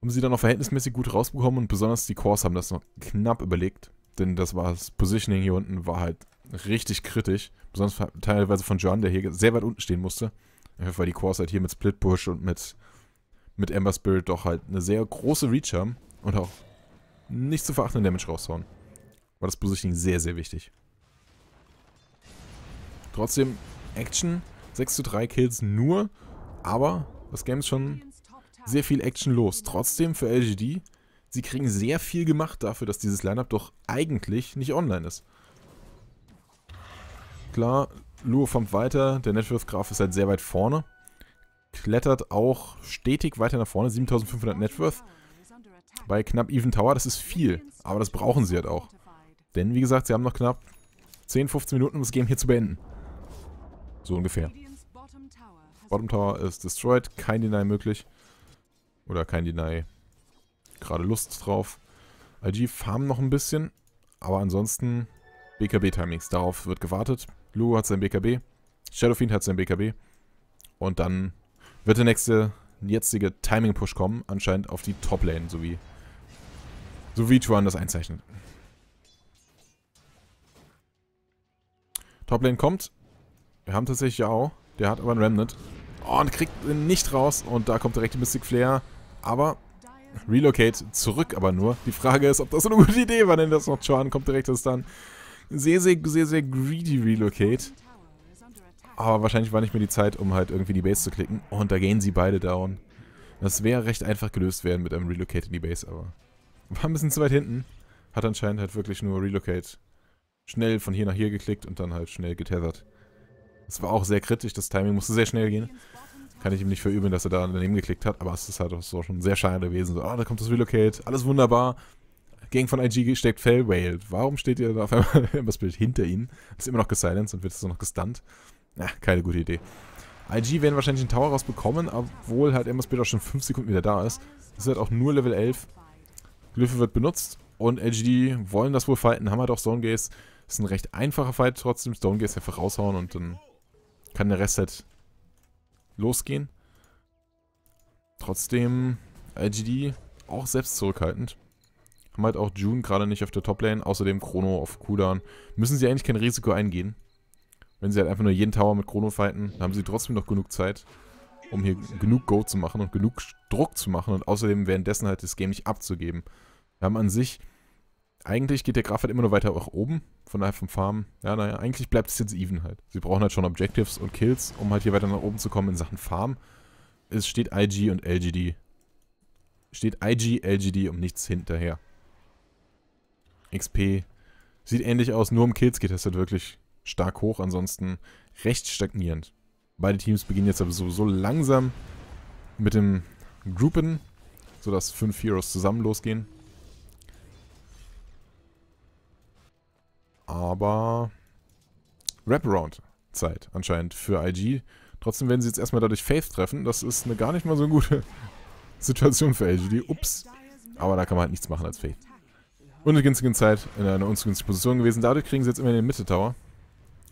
um sie dann noch verhältnismäßig gut rausbekommen und besonders die Cores haben das noch knapp überlegt, denn das war das Positioning hier unten war halt richtig kritisch, besonders teilweise von John, der hier sehr weit unten stehen musste, weil die Cores halt hier mit Split Push und mit, mit Ember Spirit doch halt eine sehr große Reach haben und auch nicht zu verachten Damage raushauen. War das Positioning sehr, sehr wichtig. Trotzdem, Action, 6 zu 3 Kills nur, aber das Game ist schon sehr viel Action los. Trotzdem für LGD, sie kriegen sehr viel gemacht dafür, dass dieses Lineup doch eigentlich nicht online ist. Klar, Luo kommt weiter, der Networth-Graf ist halt sehr weit vorne. Klettert auch stetig weiter nach vorne, 7500 Networth. Bei knapp Even Tower, das ist viel, aber das brauchen sie halt auch. Denn wie gesagt, sie haben noch knapp 10, 15 Minuten, um das Game hier zu beenden. So ungefähr. Bottom Tower ist destroyed, kein Deny möglich. Oder kein Deny. Gerade Lust drauf. IG farmen noch ein bisschen, aber ansonsten BKB-Timings. Darauf wird gewartet. Lu hat sein BKB, Shadowfiend hat sein BKB und dann wird der nächste, jetzige Timing-Push kommen, anscheinend auf die Top-Lane, so wie, so wie Chuan das einzeichnet. Top-Lane kommt. Wir haben tatsächlich Yao, der hat aber ein Remnant Oh, und kriegt ihn nicht raus und da kommt direkt die Mystic Flare aber Relocate zurück aber nur. Die Frage ist, ob das eine gute Idee war, denn das noch Johan kommt direkt das dann. Sehr, sehr, sehr, sehr greedy Relocate. Aber wahrscheinlich war nicht mehr die Zeit, um halt irgendwie die Base zu klicken. Und da gehen sie beide down. Das wäre recht einfach gelöst werden mit einem Relocate in die Base, aber war ein bisschen zu weit hinten. Hat anscheinend halt wirklich nur Relocate schnell von hier nach hier geklickt und dann halt schnell getethert. Das war auch sehr kritisch, das Timing musste sehr schnell gehen kann ich ihm nicht verübeln, dass er da daneben geklickt hat, aber es ist halt auch so schon sehr schade gewesen. So, oh, da kommt das Relocate, alles wunderbar. Gang von IG steckt Fell Whale. Warum steht ihr da auf einmal das Bild hinter ihnen? Ist immer noch gesilenced und wird so noch gestunt. Na, ah, keine gute Idee. IG werden wahrscheinlich den Tower rausbekommen, obwohl halt Ember's Bild auch schon 5 Sekunden wieder da ist. Das ist halt auch nur Level 11. Glyphe wird benutzt und LGD wollen das wohl fighten, haben halt auch Stone Gaze. Ist ein recht einfacher Fight trotzdem. Stone Gaze einfach raushauen und dann kann der Rest halt losgehen. Trotzdem LGD auch selbst zurückhaltend. Haben halt auch June gerade nicht auf der Toplane, außerdem Chrono auf Cooldown. Müssen sie eigentlich kein Risiko eingehen. Wenn sie halt einfach nur jeden Tower mit Chrono fighten, haben sie trotzdem noch genug Zeit, um hier genug Go zu machen und genug Druck zu machen und außerdem währenddessen halt das Game nicht abzugeben. Wir haben an sich eigentlich geht der Graf halt immer nur weiter nach oben, von daher vom Farmen. Ja, naja, eigentlich bleibt es jetzt even halt. Sie brauchen halt schon Objectives und Kills, um halt hier weiter nach oben zu kommen in Sachen Farm. Es steht IG und LGD. Steht IG, LGD um nichts hinterher. XP sieht ähnlich aus, nur um Kills geht das halt wirklich stark hoch, ansonsten recht stagnierend. Beide Teams beginnen jetzt aber sowieso langsam mit dem Groupen, sodass fünf Heroes zusammen losgehen. aber Wraparound-Zeit anscheinend für IG. Trotzdem werden sie jetzt erstmal dadurch Faith treffen. Das ist eine gar nicht mal so eine gute Situation für LGD. Ups. Aber da kann man halt nichts machen als Faith. Ungünstigen Zeit in einer ungünstigen Position gewesen. Dadurch kriegen sie jetzt immer in den Mitte-Tower.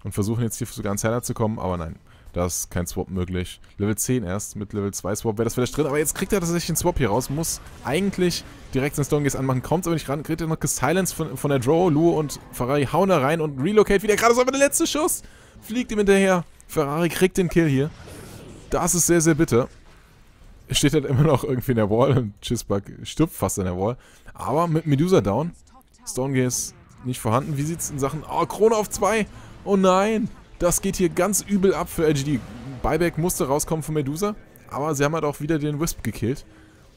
Und versuchen jetzt hier sogar ans Header zu kommen, aber nein. Da ist kein Swap möglich. Level 10 erst mit Level 2 Swap wäre das vielleicht drin. Aber jetzt kriegt er tatsächlich den Swap hier raus. Muss eigentlich direkt den Stone Gaze anmachen. Kommt aber nicht ran. Kriegt er noch gesilenced von, von der Draw. Luo und Ferrari hauen da rein und relocate wieder. Gerade so aber der letzte Schuss. Fliegt ihm hinterher. Ferrari kriegt den Kill hier. Das ist sehr, sehr bitter. Steht halt immer noch irgendwie in der Wall und Chisbug stirbt fast in der Wall. Aber mit Medusa down. Stone Gaze nicht vorhanden. Wie sieht es in Sachen... Oh, Krone auf 2. Oh nein. Das geht hier ganz übel ab für LGD. Buyback musste rauskommen von Medusa, aber sie haben halt auch wieder den Wisp gekillt.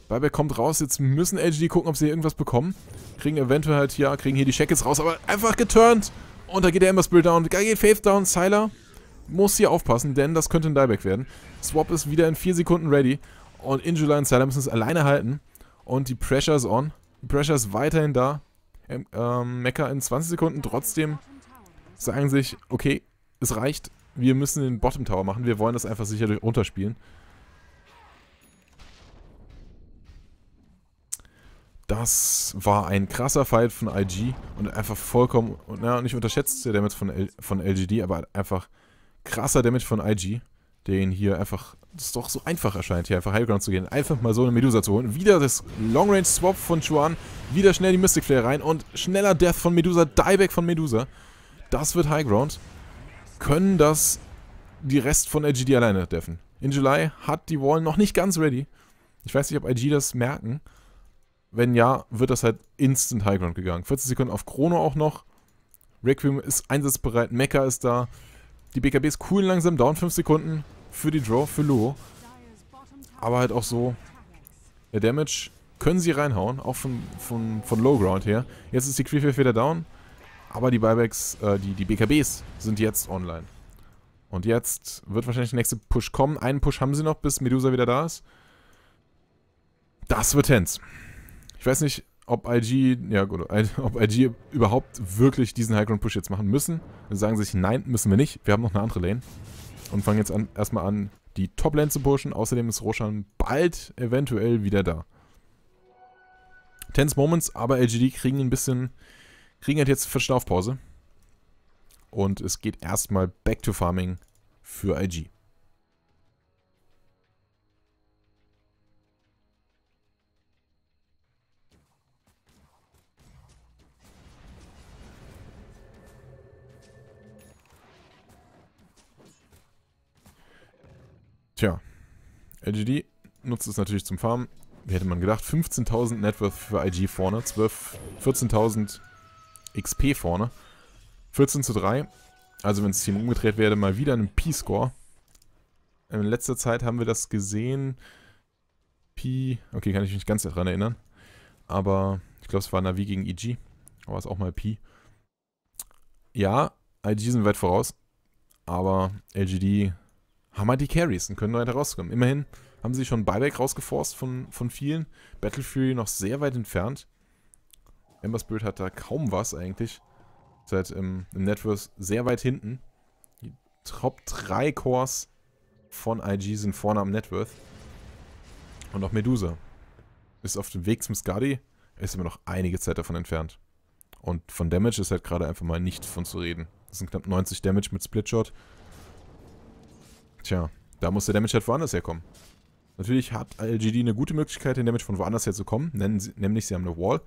Buyback kommt raus, jetzt müssen LGD gucken, ob sie hier irgendwas bekommen. Kriegen eventuell halt, ja, kriegen hier die Shackles raus, aber einfach geturnt. Und da geht der Ember down, da geht Faith down, Sylar muss hier aufpassen, denn das könnte ein Dieback werden. Swap ist wieder in 4 Sekunden ready und Injula und Sylar müssen es alleine halten. Und die Pressure ist on. Die Pressure ist weiterhin da. Ähm, ähm, Mecha in 20 Sekunden trotzdem sagen sich, okay, es reicht, wir müssen den Bottom Tower machen. Wir wollen das einfach sicher runterspielen. Das war ein krasser Fight von IG und einfach vollkommen, naja, nicht unterschätzt der Damage von, L von LGD, aber einfach krasser Damage von IG, den hier einfach, das ist doch so einfach erscheint, hier einfach Highground zu gehen, einfach mal so eine Medusa zu holen. Wieder das Long-Range-Swap von Chuan, wieder schnell die Mystic Flare rein und schneller Death von Medusa, Dieback von Medusa. Das wird Highground können das die Rest von IG alleine deffen. July hat die Wall noch nicht ganz ready. Ich weiß nicht, ob IG das merken. Wenn ja, wird das halt instant Highground gegangen. 40 Sekunden auf Chrono auch noch. Requiem ist einsatzbereit, Mecha ist da. Die BKBs coolen langsam down, 5 Sekunden für die Draw, für Luo. Aber halt auch so, der Damage können sie reinhauen, auch von, von, von Low Ground her. Jetzt ist die Creep wieder down. Aber die Buybacks, äh, die, die BKBs sind jetzt online. Und jetzt wird wahrscheinlich der nächste Push kommen. Einen Push haben sie noch, bis Medusa wieder da ist. Das wird tense. Ich weiß nicht, ob IG, ja gut, ob IG überhaupt wirklich diesen Highground-Push jetzt machen müssen. Dann sagen sie sich, nein, müssen wir nicht. Wir haben noch eine andere Lane. Und fangen jetzt an, erstmal an, die Top-Lane zu pushen. Außerdem ist Roshan bald eventuell wieder da. Tense Moments, aber LGD kriegen ein bisschen Kriegen halt jetzt Verschnaufpause. Und es geht erstmal back to farming für IG. Tja, LGD nutzt es natürlich zum Farmen. Wie hätte man gedacht? 15.000 Networth für IG vorne, 12, 14.000 XP vorne. 14 zu 3. Also wenn das Team umgedreht werde, mal wieder ein P-Score. In letzter Zeit haben wir das gesehen. P... Okay, kann ich mich nicht ganz daran erinnern. Aber ich glaube, es war Navi gegen EG. Aber es ist auch mal P. Ja, IG sind weit voraus. Aber LGD haben halt die Carries und können weiter rauskommen. Immerhin haben sie schon Buyback rausgeforst von, von vielen. Battlefield noch sehr weit entfernt. Ember Spirit hat da kaum was eigentlich. Ist halt im, im Netverse sehr weit hinten. Die Top 3 Cores von IG sind vorne am Networth. Und auch Medusa ist auf dem Weg zum Skadi, ist immer noch einige Zeit davon entfernt. Und von Damage ist halt gerade einfach mal nicht von zu reden. Das sind knapp 90 Damage mit Splitshot. Tja, da muss der Damage halt woanders herkommen. Natürlich hat LGD eine gute Möglichkeit, den Damage von woanders her zu kommen, nämlich sie haben eine Wall.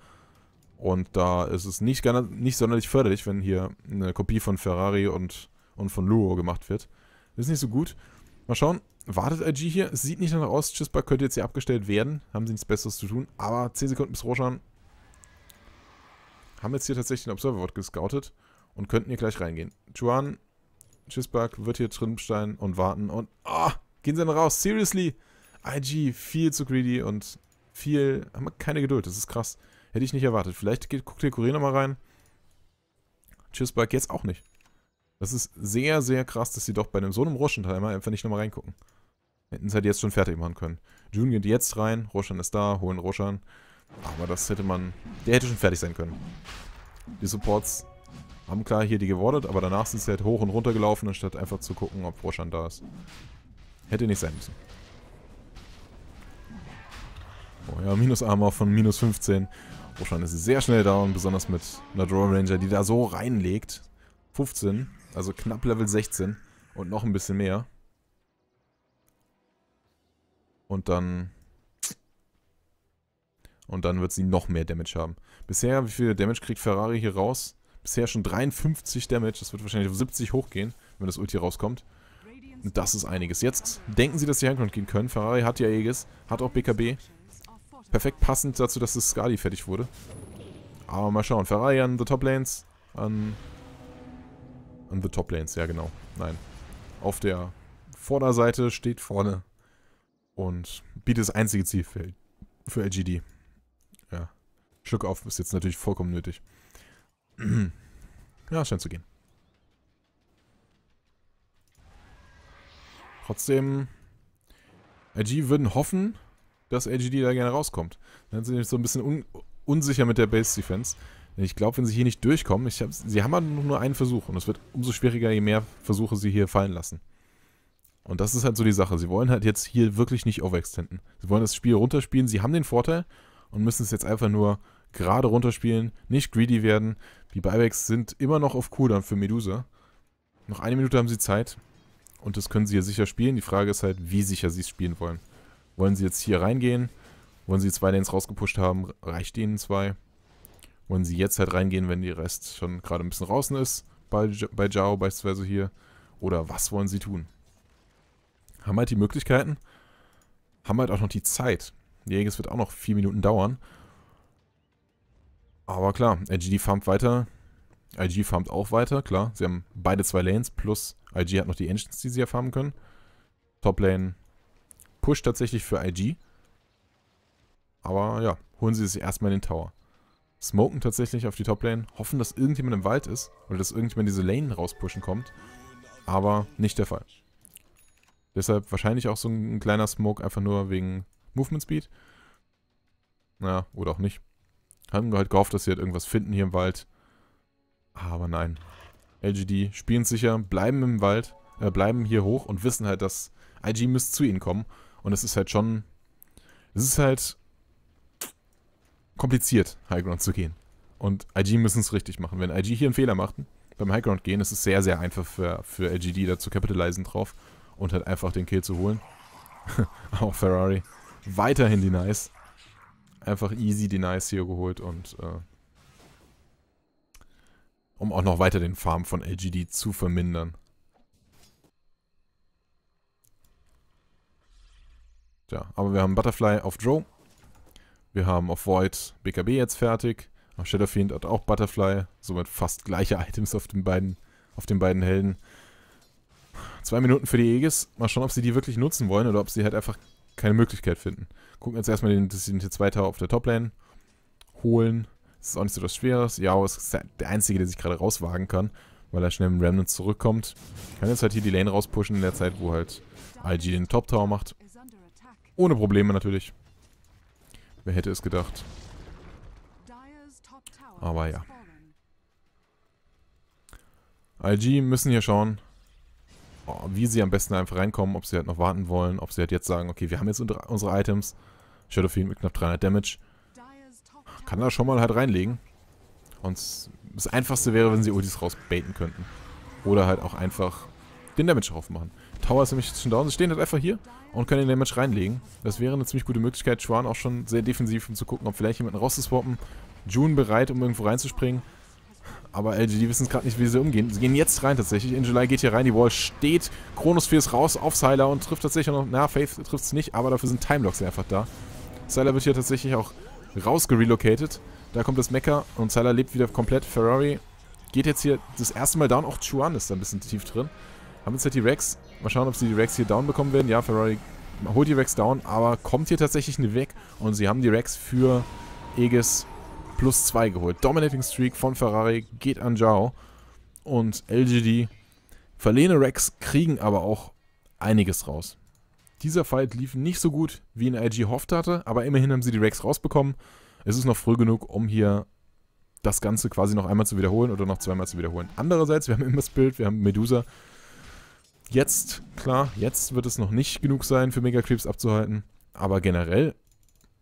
Und da ist es nicht, nicht sonderlich förderlich, wenn hier eine Kopie von Ferrari und, und von Luo gemacht wird. Das ist nicht so gut. Mal schauen. Wartet IG hier. sieht nicht danach aus. Chispa könnte jetzt hier abgestellt werden. Haben sie nichts Besseres zu tun. Aber 10 Sekunden bis Roshan. Haben jetzt hier tatsächlich den Observer-Wort gescoutet. Und könnten hier gleich reingehen. Juan, Chisberg wird hier drin stehen und warten. Und oh, gehen sie dann raus. Seriously. IG viel zu greedy und viel... Haben wir keine Geduld. Das ist krass. Hätte ich nicht erwartet. Vielleicht geht, guckt hier Corée mal rein. Tschüss, Chissbike jetzt auch nicht. Das ist sehr, sehr krass, dass sie doch bei einem so einem Roshan-Timer einfach nicht nochmal reingucken. Hätten es halt jetzt schon fertig machen können. June geht jetzt rein, Roshan ist da, holen Roshan. Aber das hätte man... Der hätte schon fertig sein können. Die Supports haben klar hier die gewordet, aber danach sind sie halt hoch und runter gelaufen, anstatt einfach zu gucken, ob Roshan da ist. Hätte nicht sein müssen. Oh ja, Minus Armor von minus 15. Roshan ist sehr schnell down, besonders mit einer Draw Ranger, die da so reinlegt. 15, also knapp Level 16 und noch ein bisschen mehr. Und dann... Und dann wird sie noch mehr Damage haben. Bisher, wie viel Damage kriegt Ferrari hier raus? Bisher schon 53 Damage. Das wird wahrscheinlich auf 70 hochgehen, wenn das Ulti rauskommt. Und das ist einiges. Jetzt denken sie, dass sie Handground gehen können. Ferrari hat ja Aegis, hat auch BKB. Perfekt passend dazu, dass das Skadi fertig wurde. Aber mal schauen. Ferrari an the top lanes. An, an the top lanes, ja genau. Nein. Auf der Vorderseite steht vorne. Und bietet das einzige Ziel für, für LGD. Ja. Schluck auf ist jetzt natürlich vollkommen nötig. ja, scheint zu gehen. Trotzdem, LG würden hoffen, dass LGD da gerne rauskommt. Dann sind sie so ein bisschen un unsicher mit der Base-Defense. Ich glaube, wenn sie hier nicht durchkommen, hab, sie haben halt nur einen Versuch und es wird umso schwieriger, je mehr Versuche sie hier fallen lassen. Und das ist halt so die Sache. Sie wollen halt jetzt hier wirklich nicht overextenden. Sie wollen das Spiel runterspielen. Sie haben den Vorteil und müssen es jetzt einfach nur gerade runterspielen, nicht greedy werden. Die Buybacks sind immer noch auf Cooldown für Medusa. Noch eine Minute haben sie Zeit und das können sie hier sicher spielen. Die Frage ist halt, wie sicher sie es spielen wollen. Wollen sie jetzt hier reingehen? Wollen sie zwei Lanes rausgepusht haben? Reicht ihnen zwei? Wollen sie jetzt halt reingehen, wenn der Rest schon gerade ein bisschen draußen ist? Bei, bei Jao beispielsweise hier? Oder was wollen sie tun? Haben halt die Möglichkeiten. Haben halt auch noch die Zeit. Die Jäges wird auch noch vier Minuten dauern. Aber klar, LGD farmt weiter. IG farmt auch weiter, klar. Sie haben beide zwei Lanes plus IG hat noch die Engines, die sie ja farmen können. Top Lane Push tatsächlich für IG. Aber ja, holen sie sich erstmal in den Tower. Smoken tatsächlich auf die Top-Lane, hoffen, dass irgendjemand im Wald ist oder dass irgendjemand diese Lane rauspushen kommt. Aber nicht der Fall. Deshalb wahrscheinlich auch so ein kleiner Smoke einfach nur wegen Movement Speed. Naja, oder auch nicht. Haben wir halt gehofft, dass sie halt irgendwas finden hier im Wald. Aber nein. LGD spielen sicher, bleiben im Wald, äh, bleiben hier hoch und wissen halt, dass IG müsste zu ihnen kommen. Und es ist halt schon, es ist halt kompliziert, Highground zu gehen. Und IG müssen es richtig machen. Wenn IG hier einen Fehler macht, beim Highground gehen, ist es sehr, sehr einfach für, für LGD da zu capitalisieren drauf und halt einfach den Kill zu holen. Auch Ferrari. Weiterhin die Nice. Einfach easy die Nice hier geholt und äh, um auch noch weiter den Farm von LGD zu vermindern. Tja, aber wir haben Butterfly auf Joe. Wir haben auf Void BKB jetzt fertig. Auf Shadowfiend hat auch Butterfly. Somit fast gleiche Items auf den beiden, auf den beiden Helden. Zwei Minuten für die Aegis. Mal schauen, ob sie die wirklich nutzen wollen oder ob sie halt einfach keine Möglichkeit finden. Gucken jetzt erstmal den, den T2 Tower auf der Top-Lane. Holen. Das ist auch nicht so das Schweres. Yao ist der Einzige, der sich gerade rauswagen kann, weil er schnell im Remnant zurückkommt. Kann jetzt halt hier die Lane rauspushen in der Zeit, wo halt IG den Top Tower macht. Ohne Probleme natürlich. Wer hätte es gedacht. Aber ja. IG müssen hier schauen, oh, wie sie am besten einfach reinkommen, ob sie halt noch warten wollen, ob sie halt jetzt sagen, okay, wir haben jetzt unsere Items. Shadowfiend mit knapp 300 Damage. Kann da schon mal halt reinlegen. Und das Einfachste wäre, wenn sie Ultis rausbaiten könnten. Oder halt auch einfach den Damage drauf machen. Tower ist nämlich schon down. Sie stehen halt einfach hier und können den Damage reinlegen. Das wäre eine ziemlich gute Möglichkeit. Schwan auch schon sehr defensiv, um zu gucken, ob vielleicht jemanden rauszuswappen. June bereit, um irgendwo reinzuspringen. Aber LG, die wissen es gerade nicht, wie sie umgehen. Sie gehen jetzt rein tatsächlich. In July geht hier rein, die Wall steht. Chronosphere ist raus auf Sylar und trifft tatsächlich noch... Na, Faith trifft es nicht, aber dafür sind Timelocks einfach da. Sylar wird hier tatsächlich auch rausgerelocated. Da kommt das Mecha und Sylar lebt wieder komplett. Ferrari geht jetzt hier das erste Mal down. Auch Chuan ist da ein bisschen tief drin. Haben jetzt halt die Rex Mal schauen, ob sie die Rex hier down bekommen werden. Ja, Ferrari holt die Rex down, aber kommt hier tatsächlich nicht weg. Und sie haben die Rex für Aegis plus 2 geholt. Dominating Streak von Ferrari geht an Zhao. Und LGD verlehne Rex kriegen aber auch einiges raus. Dieser Fight lief nicht so gut, wie ihn IG hofft hatte, aber immerhin haben sie die Rex rausbekommen. Es ist noch früh genug, um hier das Ganze quasi noch einmal zu wiederholen oder noch zweimal zu wiederholen. Andererseits, wir haben immer das Bild, wir haben Medusa, Jetzt, klar, jetzt wird es noch nicht genug sein, für Megacreeps abzuhalten. Aber generell,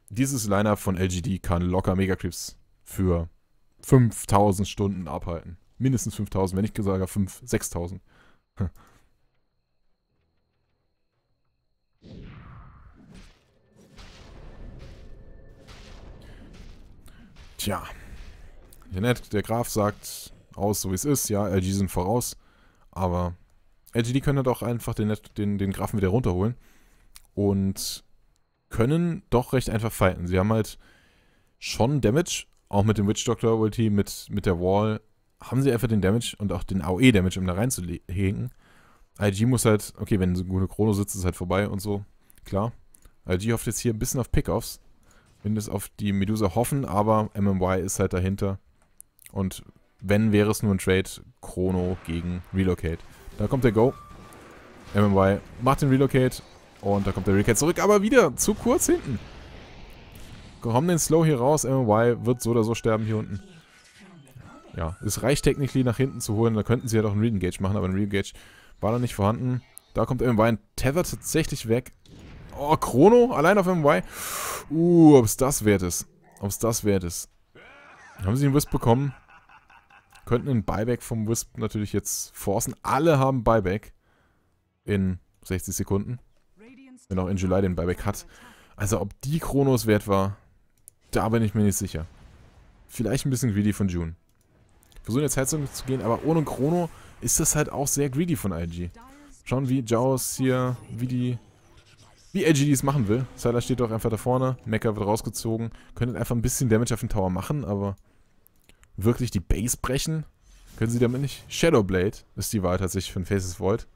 dieses Lineup von LGD kann locker Megacreeps für 5000 Stunden abhalten. Mindestens 5000, wenn ich sage 5, 6000. Hm. Tja. Janet, der Graf sagt aus, so wie es ist. Ja, LG sind voraus. Aber also die können halt auch einfach den, den, den Grafen wieder runterholen und können doch recht einfach fighten. Sie haben halt schon Damage, auch mit dem Witch Doctor Ulti, mit, mit der Wall, haben sie einfach den Damage und auch den AOE-Damage, um da reinzuhängen. IG muss halt, okay, wenn so eine gute Chrono sitzt, ist halt vorbei und so. Klar. IG hofft jetzt hier ein bisschen auf Pickoffs. wenn es auf die Medusa hoffen, aber MMY ist halt dahinter. Und wenn, wäre es nur ein Trade Chrono gegen Relocate. Da kommt der Go. MMY macht den Relocate. Und da kommt der Relocate zurück, aber wieder zu kurz hinten. Komm den Slow hier raus. MMY wird so oder so sterben hier unten. Ja, es reicht technisch nach hinten zu holen. Da könnten sie ja halt doch einen re Reengage machen, aber ein re Reengage war da nicht vorhanden. Da kommt MMY und Tether tatsächlich weg. Oh, Chrono allein auf MMY. Uh, ob es das wert ist. Ob es das wert ist. Haben sie einen Wisp bekommen? könnten einen Buyback vom Wisp natürlich jetzt forcen. Alle haben Buyback in 60 Sekunden. Wenn auch in July den Buyback hat. Also ob die Kronos wert war, da bin ich mir nicht sicher. Vielleicht ein bisschen greedy von June. Versuchen jetzt Heizung zu gehen, aber ohne Chrono ist das halt auch sehr greedy von IG. Schauen, wie Jaws hier, wie die, wie IG dies machen will. Sylar steht doch einfach da vorne, Mecha wird rausgezogen, könnte einfach ein bisschen Damage auf den Tower machen, aber wirklich die Base brechen? Können sie damit nicht? Shadowblade ist die Wahl tatsächlich für ein Faces Void.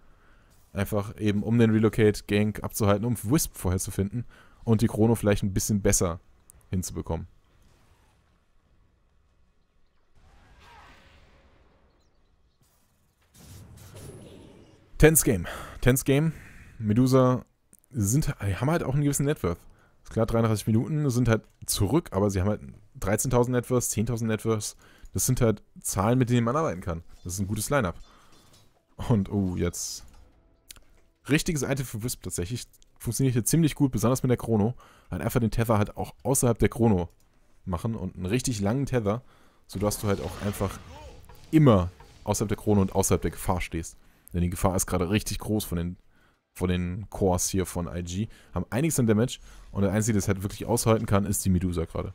Einfach eben, um den Relocate-Gank abzuhalten, um Wisp vorher zu finden und die Chrono vielleicht ein bisschen besser hinzubekommen. Tense Game. Tense Game. Medusa sind, haben halt auch einen gewissen Networth. Ist klar, 33 Minuten sind halt zurück, aber sie haben halt 13.000 Networks, 10.000 Networks. Das sind halt Zahlen, mit denen man arbeiten kann. Das ist ein gutes Lineup. Und, oh, jetzt. Richtiges Item für Wisp tatsächlich. Funktioniert hier ziemlich gut, besonders mit der Chrono. Halt einfach den Tether halt auch außerhalb der Chrono machen und einen richtig langen Tether, sodass du halt auch einfach immer außerhalb der Krone und außerhalb der Gefahr stehst. Denn die Gefahr ist gerade richtig groß von den, von den Cores hier von IG. Haben einiges an Damage und der Einzige, der es halt wirklich aushalten kann, ist die Medusa gerade.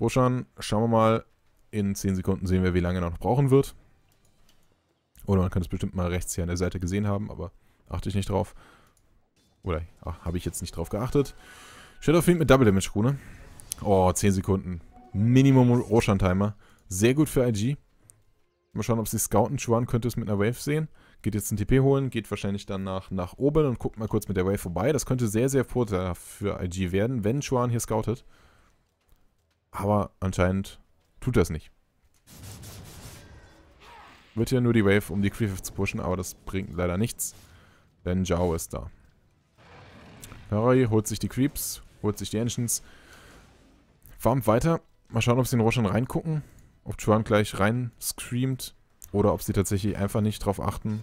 Roshan, schauen wir mal. In 10 Sekunden sehen wir, wie lange er noch brauchen wird. Oder man kann es bestimmt mal rechts hier an der Seite gesehen haben, aber achte ich nicht drauf. Oder habe ich jetzt nicht drauf geachtet. Shadowfiend mit Double Damage Rune. Oh, 10 Sekunden. Minimum Roshan Timer. Sehr gut für IG. Mal schauen, ob sie scouten. Chuan könnte es mit einer Wave sehen. Geht jetzt ein TP holen, geht wahrscheinlich dann nach, nach oben und guckt mal kurz mit der Wave vorbei. Das könnte sehr, sehr vorteilhaft für IG werden, wenn Chuan hier scoutet. Aber anscheinend tut das nicht. Wird hier nur die Wave, um die Creefiff zu pushen, aber das bringt leider nichts. Denn Zhao ist da. Karai holt sich die Creeps, holt sich die Engines. Farmt weiter. Mal schauen, ob sie in Roshan reingucken. Ob Chuan gleich rein screamt. Oder ob sie tatsächlich einfach nicht darauf achten,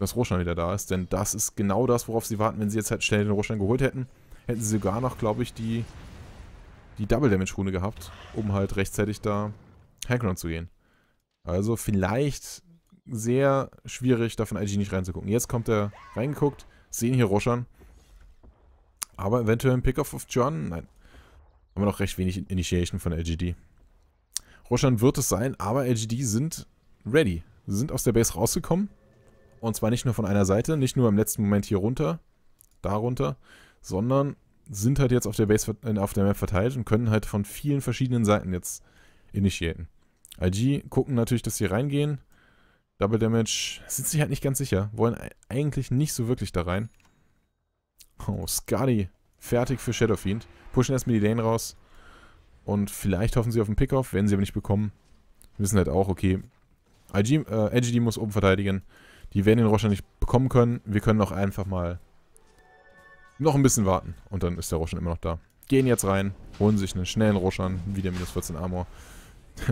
dass Roshan wieder da ist. Denn das ist genau das, worauf sie warten, wenn sie jetzt halt schnell den Roshan geholt hätten. Hätten sie sogar noch, glaube ich, die die Double Damage Rune gehabt, um halt rechtzeitig da Highground zu gehen. Also vielleicht sehr schwierig, da von IG nicht reinzugucken. Jetzt kommt er reingeguckt, sehen hier Roshan. Aber eventuell ein Pickoff of John. Nein. Haben wir noch recht wenig Initiation von LGD. Roshan wird es sein, aber LGD sind ready. Sie sind aus der Base rausgekommen. Und zwar nicht nur von einer Seite, nicht nur im letzten Moment hier runter, darunter, sondern sind halt jetzt auf der, Base, äh, auf der Map verteilt und können halt von vielen verschiedenen Seiten jetzt initiieren. IG gucken natürlich, dass sie reingehen. Double Damage sind sich halt nicht ganz sicher. Wollen eigentlich nicht so wirklich da rein. Oh, Skadi. Fertig für Shadow Fiend. Pushen erstmal die Lane raus. Und vielleicht hoffen sie auf einen Pickoff, werden sie aber nicht bekommen. wissen halt auch, okay, IG, äh, LGD muss oben verteidigen. Die werden den Rocher nicht bekommen können. Wir können auch einfach mal noch ein bisschen warten und dann ist der Roshan immer noch da. Gehen jetzt rein, holen sich einen schnellen Roshan, wieder minus 14 Armor.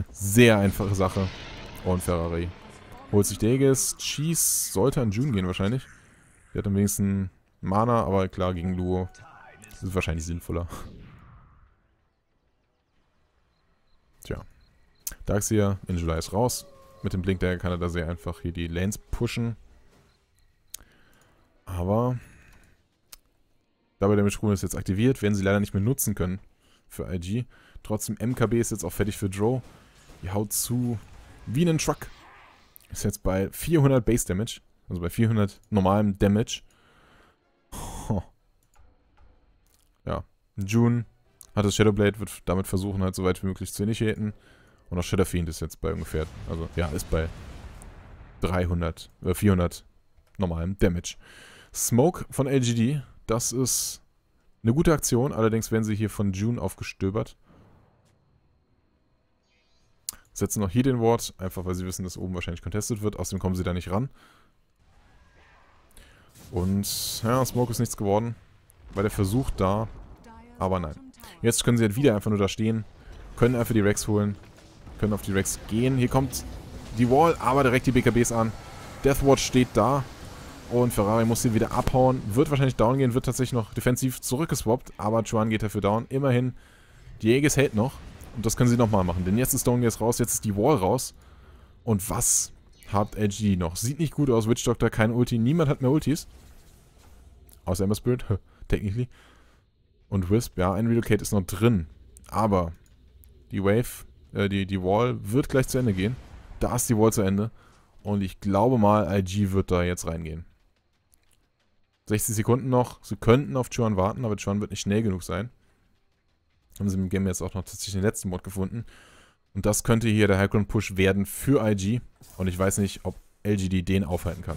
Sehr einfache Sache. Und Ferrari. Holt sich Degas. Cheese sollte an June gehen wahrscheinlich. Der hat am wenigsten Mana, aber klar, gegen Luo. das ist wahrscheinlich sinnvoller. Tja. Darkseer in July ist raus. Mit dem Blink, der kann er da sehr einfach hier die Lanes pushen. Aber Double Damage Rune ist jetzt aktiviert, werden sie leider nicht mehr nutzen können für IG. Trotzdem, MKB ist jetzt auch fertig für Draw. Die haut zu wie einen Truck. Ist jetzt bei 400 Base Damage, also bei 400 normalem Damage. Oh. Ja, June hat das Shadowblade, wird damit versuchen, halt so weit wie möglich zu initiaten. Und auch Shadowfiend ist jetzt bei ungefähr, also ja, ist bei 300, äh 400 normalem Damage. Smoke von LGD das ist eine gute Aktion. Allerdings werden sie hier von June aufgestöbert. Setzen noch hier den Ward, einfach weil sie wissen, dass oben wahrscheinlich contestet wird. Außerdem kommen sie da nicht ran. Und ja, Smoke ist nichts geworden. Weil der versucht da, aber nein. Jetzt können sie halt wieder einfach nur da stehen. Können einfach die Rex holen. Können auf die Rex gehen. Hier kommt die Wall, aber direkt die BKBs an. Deathwatch steht da. Und Ferrari muss ihn wieder abhauen. Wird wahrscheinlich down gehen, wird tatsächlich noch defensiv zurückgeswappt. Aber Chuan geht dafür down. Immerhin, Diegues hält noch. Und das können sie nochmal machen. Denn jetzt ist Stonegas raus, jetzt ist die Wall raus. Und was hat LG noch? Sieht nicht gut aus. Witch Doctor, kein Ulti. Niemand hat mehr Ultis. Außer Ember Spirit, technically. Und Wisp, ja, ein Relocate ist noch drin. Aber die Wave, äh, die, die Wall wird gleich zu Ende gehen. Da ist die Wall zu Ende. Und ich glaube mal, IG wird da jetzt reingehen. 60 Sekunden noch. Sie könnten auf Chuan warten, aber Chuan wird nicht schnell genug sein. Haben sie im Game jetzt auch noch tatsächlich den letzten Mod gefunden. Und das könnte hier der Highground-Push werden für IG. Und ich weiß nicht, ob LGD den aufhalten kann.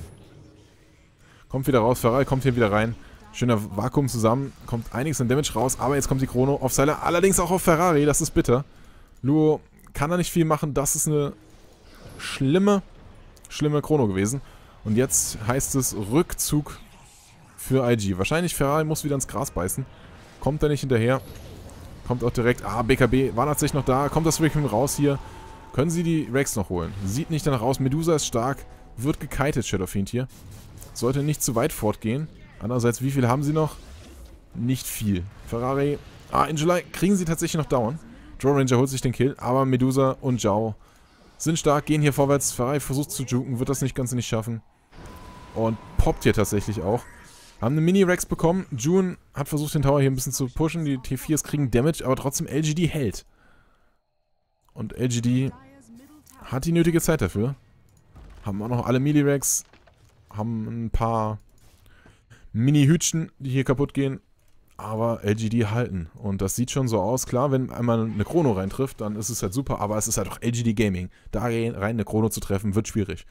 Kommt wieder raus, Ferrari kommt hier wieder rein. Schöner Vakuum zusammen, kommt einiges an Damage raus, aber jetzt kommt die Chrono auf Seiler, allerdings auch auf Ferrari, das ist bitter. Luo kann da nicht viel machen, das ist eine schlimme, schlimme Chrono gewesen. Und jetzt heißt es Rückzug für IG. Wahrscheinlich Ferrari muss wieder ins Gras beißen. Kommt da nicht hinterher. Kommt auch direkt. Ah, BKB war tatsächlich noch da. Kommt das wirklich raus hier. Können sie die Rex noch holen? Sieht nicht danach aus. Medusa ist stark. Wird gekitet, Shadowfiend hier. Sollte nicht zu weit fortgehen. Andererseits, wie viel haben sie noch? Nicht viel. Ferrari. Ah, in July kriegen sie tatsächlich noch down. Draw Ranger holt sich den Kill. Aber Medusa und Zhao sind stark, gehen hier vorwärts. Ferrari versucht zu juken, wird das nicht ganz nicht schaffen. Und poppt hier tatsächlich auch. Haben eine Mini-Rex bekommen. June hat versucht, den Tower hier ein bisschen zu pushen. Die T4s kriegen Damage, aber trotzdem LGD hält. Und LGD hat die nötige Zeit dafür. Haben auch noch alle Mini-Rex. Haben ein paar Mini-Hütchen, die hier kaputt gehen. Aber LGD halten. Und das sieht schon so aus. Klar, wenn einmal eine Chrono reintrifft, dann ist es halt super. Aber es ist halt auch LGD Gaming. Da rein eine Chrono zu treffen, wird schwierig.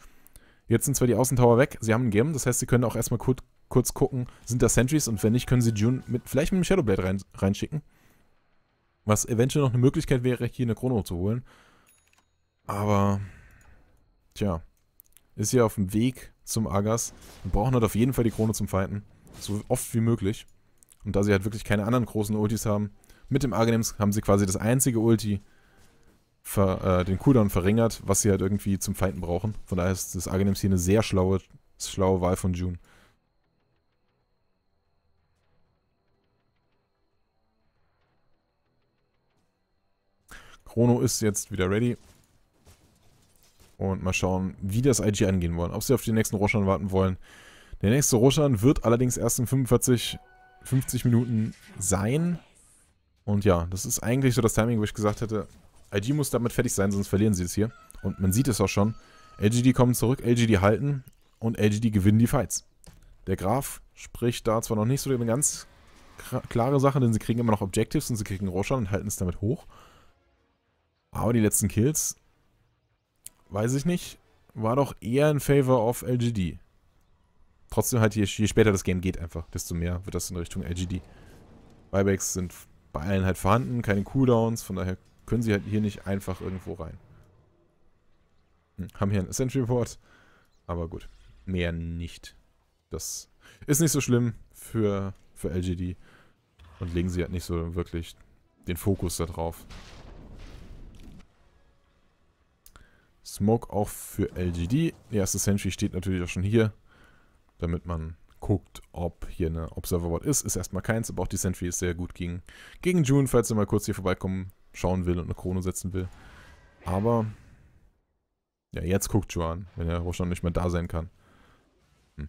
Jetzt sind zwar die Außentower weg. Sie haben einen Game. Das heißt, sie können auch erstmal kurz, kurz gucken, sind da Sentries und wenn nicht, können sie Dune mit, vielleicht mit dem Shadowblade rein, reinschicken. Was eventuell noch eine Möglichkeit wäre, hier eine Chrono zu holen. Aber, tja, ist hier auf dem Weg zum Agas. Wir brauchen halt auf jeden Fall die Krone zum Fighten. So oft wie möglich. Und da sie halt wirklich keine anderen großen Ultis haben, mit dem Argenems haben sie quasi das einzige Ulti, ver, äh, den Cooldown verringert, was sie halt irgendwie zum Fighten brauchen. Von daher ist das Argenems hier eine sehr schlaue, schlaue Wahl von June. Chrono ist jetzt wieder ready. Und mal schauen, wie das IG angehen wollen. Ob sie auf den nächsten Roshan warten wollen. Der nächste Roshan wird allerdings erst in 45, 50 Minuten sein. Und ja, das ist eigentlich so das Timing, wo ich gesagt hätte, IG muss damit fertig sein, sonst verlieren sie es hier. Und man sieht es auch schon. LGD kommen zurück, LGD halten und LGD gewinnen die Fights. Der Graf spricht da zwar noch nicht so eine ganz klare Sache, denn sie kriegen immer noch Objectives und sie kriegen Roshan und halten es damit hoch. Aber die letzten Kills, weiß ich nicht, war doch eher in favor of LGD. Trotzdem halt, je, je später das Game geht einfach, desto mehr wird das in Richtung LGD. Buybacks sind bei allen halt vorhanden, keine Cooldowns, von daher können sie halt hier nicht einfach irgendwo rein. Hm, haben hier einen Sentry Report, aber gut, mehr nicht. Das ist nicht so schlimm für, für LGD und legen sie halt nicht so wirklich den Fokus da drauf. Smoke auch für LGD. Die erste Sentry steht natürlich auch schon hier, damit man guckt, ob hier eine Observerbot ist. Ist erstmal keins, aber auch die Sentry ist sehr gut gegen, gegen June, falls er mal kurz hier vorbeikommen, schauen will und eine Krone setzen will. Aber, ja, jetzt guckt Juan, wenn er wahrscheinlich nicht mehr da sein kann. Hm.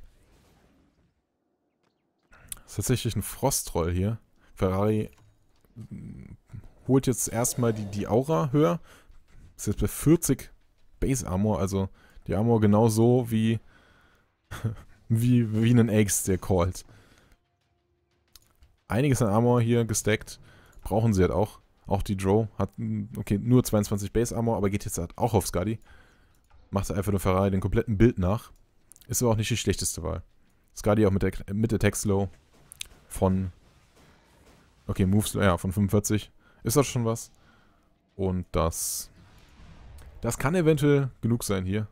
Ist tatsächlich ein Frostroll hier. Ferrari hm, holt jetzt erstmal die, die Aura höher. Ist jetzt bei 40 Base Armor, also die Armor genauso wie, wie, wie einen Eggs, der callt. Einiges an Armor hier gestackt, brauchen sie halt auch. Auch die Drow hat, okay, nur 22 Base Armor, aber geht jetzt halt auch auf Skadi. Macht einfach nur Ferrari den kompletten Bild nach. Ist aber auch nicht die schlechteste Wahl. Skadi auch mit der, mit der Text Low von, okay, Moves, ja, von 45. Ist das schon was? Und das das kann eventuell genug sein hier.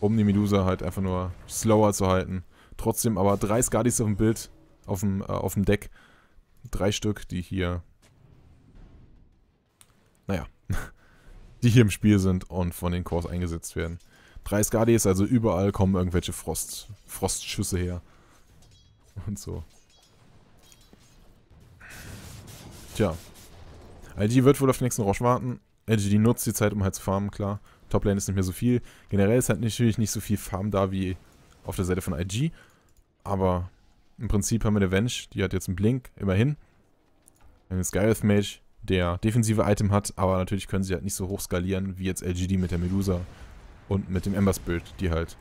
Um die Medusa halt einfach nur slower zu halten. Trotzdem aber drei Skadis auf dem Bild, auf dem, äh, auf dem Deck. Drei Stück, die hier... Naja. die hier im Spiel sind und von den Cores eingesetzt werden. Drei Skadis, also überall kommen irgendwelche Frost, Frostschüsse her. Und so. Tja. die wird wohl auf den nächsten Roche warten. Energy nutzt die Zeit, um halt zu farmen, klar. Toplane ist nicht mehr so viel. Generell ist halt natürlich nicht so viel Farm da wie auf der Seite von IG. Aber im Prinzip haben wir eine Venge, die hat jetzt einen Blink, immerhin. Eine Skyrath Mage, der defensive Item hat, aber natürlich können sie halt nicht so hoch skalieren wie jetzt LGD mit der Medusa und mit dem Embers Build, die halt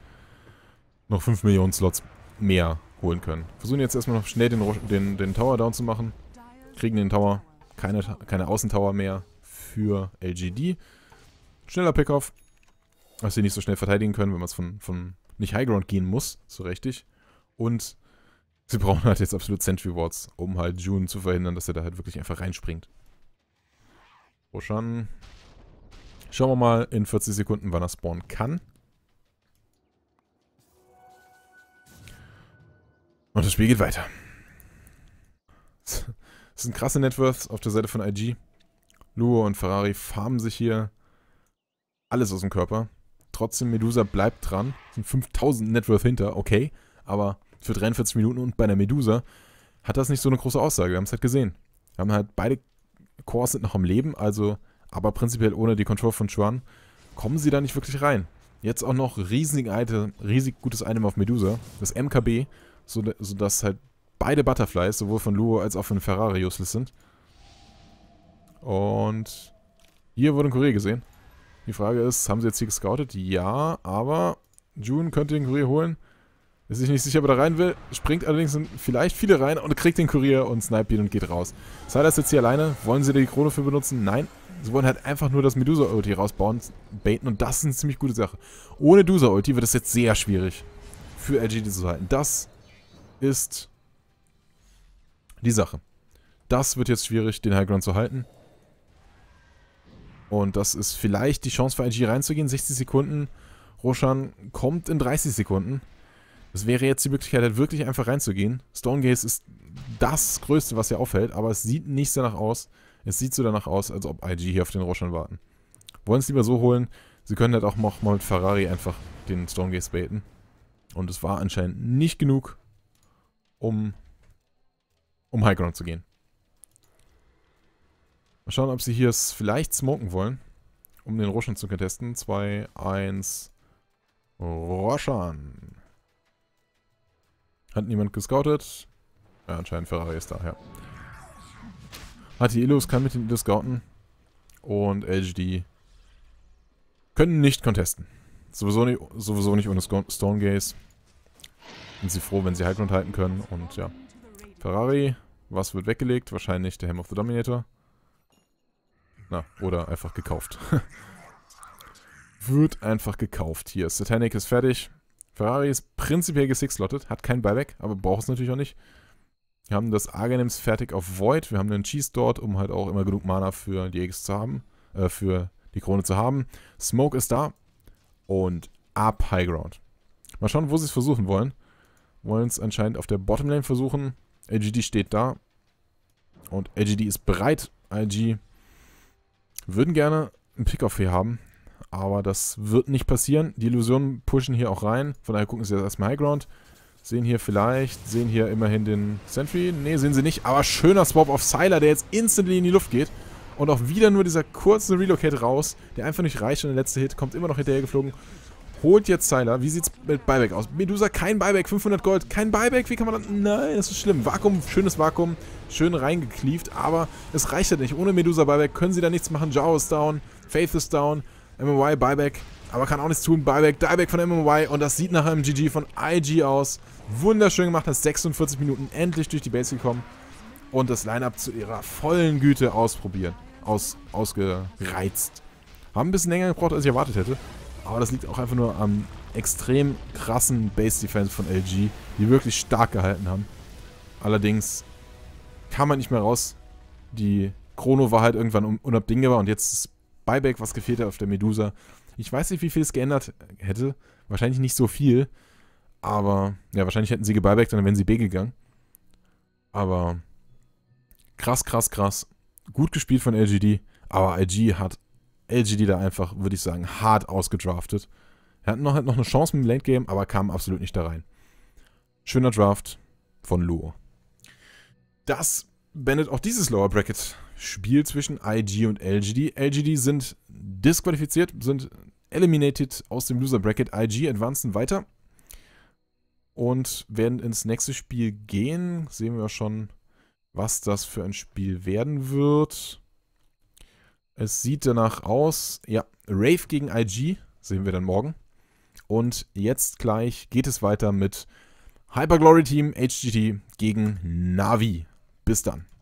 noch 5 Millionen Slots mehr holen können. Versuchen jetzt erstmal noch schnell den, den, den Tower down zu machen. Kriegen den Tower, keine, keine Außentower mehr für LGD. Schneller Pickoff. Dass sie nicht so schnell verteidigen können, wenn man es von, von nicht Highground gehen muss, so richtig. Und sie brauchen halt jetzt absolut Sentry Wards, um halt June zu verhindern, dass er da halt wirklich einfach reinspringt. Roshan. Schauen wir mal in 40 Sekunden, wann er spawnen kann. Und das Spiel geht weiter. Das sind krasse Networths auf der Seite von IG. Luo und Ferrari farmen sich hier alles aus dem Körper. Trotzdem, Medusa bleibt dran. Sind 5000 Networth hinter, okay. Aber für 43 Minuten und bei der Medusa hat das nicht so eine große Aussage. Wir haben es halt gesehen. Wir haben halt beide Cores sind noch am Leben, also, aber prinzipiell ohne die Control von Chuan kommen sie da nicht wirklich rein. Jetzt auch noch riesig, Item, riesig gutes Item auf Medusa, das MKB, sodass halt beide Butterflies, sowohl von Luo als auch von Ferrari, useless sind. Und hier wurde ein Kurier gesehen. Die Frage ist, haben sie jetzt hier gescoutet? Ja, aber June könnte den Kurier holen. Ist sich nicht sicher, ob er da rein will. Springt allerdings vielleicht viele rein und kriegt den Kurier und snipet ihn und geht raus. Sei das jetzt hier alleine. Wollen sie die Krone für benutzen? Nein. Sie wollen halt einfach nur das Medusa-Ulti rausbauen, baiten und das ist eine ziemlich gute Sache. Ohne Medusa-Ulti wird es jetzt sehr schwierig für LGD zu halten. Das ist die Sache. Das wird jetzt schwierig, den Highground zu halten. Und das ist vielleicht die Chance für IG reinzugehen. 60 Sekunden. Roshan kommt in 30 Sekunden. Das wäre jetzt die Möglichkeit, halt wirklich einfach reinzugehen. Stonegaze ist das Größte, was hier auffällt, aber es sieht nicht danach aus. Es sieht so danach aus, als ob IG hier auf den Roshan warten. Wollen es lieber so holen. Sie können halt auch noch mal mit Ferrari einfach den Stonegaze baiten. Und es war anscheinend nicht genug, um, um High Ground zu gehen. Mal schauen, ob sie hier es vielleicht smoken wollen. Um den Roshan zu contesten. 2, 1. Roshan. Hat niemand gescoutet? Ja, anscheinend Ferrari ist da, ja. Hat die Illus, kann mit den Illus scouten. Und LGD können nicht contesten. Sowieso nicht, sowieso nicht ohne Stone Gaze. Sind sie froh, wenn sie Halbgrund halten können. Und ja. Ferrari, was wird weggelegt? Wahrscheinlich der Helm of the Dominator. Na, oder einfach gekauft. Wird einfach gekauft. Hier, Satanic ist fertig. Ferrari ist prinzipiell gesixlottet, hat kein Buyback, aber braucht es natürlich auch nicht. Wir haben das Argenems fertig auf Void. Wir haben einen Cheese dort, um halt auch immer genug Mana für die Eggs zu haben, äh, für die Krone zu haben. Smoke ist da und ab High Ground. Mal schauen, wo sie es versuchen wollen. Wollen es anscheinend auf der Bottom Lane versuchen. LGD steht da und LGD ist bereit. IG würden gerne einen Pick-Off hier haben, aber das wird nicht passieren. Die Illusionen pushen hier auch rein. Von daher gucken sie jetzt erstmal Highground. Sehen hier vielleicht, sehen hier immerhin den Sentry. Ne, sehen sie nicht. Aber schöner Swap auf Sylar, der jetzt instantly in die Luft geht. Und auch wieder nur dieser kurze Relocate raus, der einfach nicht reicht. Und der letzte Hit kommt immer noch hinterher geflogen. Holt jetzt Tyler. Wie sieht's mit Buyback aus? Medusa, kein Buyback. 500 Gold, kein Buyback. Wie kann man das? Nein, das ist schlimm. Vakuum, schönes Vakuum. Schön reingeklieft. Aber es reicht halt nicht. Ohne Medusa Buyback können sie da nichts machen. Jao ist down. Faith ist down. MMY Buyback. Aber kann auch nichts tun. Buyback, Dieback von MMY. Und das sieht nach einem GG von IG aus. Wunderschön gemacht. Nach 46 Minuten endlich durch die Base gekommen. Und das Lineup zu ihrer vollen Güte ausprobieren. Aus, ausgereizt. Haben ein bisschen länger gebraucht, als ich erwartet hätte. Aber das liegt auch einfach nur am extrem krassen Base-Defense von LG, die wirklich stark gehalten haben. Allerdings kam man halt nicht mehr raus. Die Chrono war halt irgendwann unabdingbar und jetzt das Buyback, was gefehlt hat auf der Medusa. Ich weiß nicht, wie viel es geändert hätte. Wahrscheinlich nicht so viel. Aber ja, wahrscheinlich hätten sie gebybackt, dann wären sie B gegangen. Aber krass, krass, krass. Gut gespielt von LGD. Aber IG hat LGD da einfach, würde ich sagen, hart ausgedraftet. Er hat noch, noch eine Chance mit dem Late Game, aber kam absolut nicht da rein. Schöner Draft von Luo. Das beendet auch dieses Lower Bracket Spiel zwischen IG und LGD. LGD sind disqualifiziert, sind eliminated aus dem Loser Bracket. IG advancen weiter und werden ins nächste Spiel gehen. Sehen wir schon, was das für ein Spiel werden wird. Es sieht danach aus. Ja, Rave gegen IG sehen wir dann morgen. Und jetzt gleich geht es weiter mit Hyperglory Team HGT gegen Navi. Bis dann.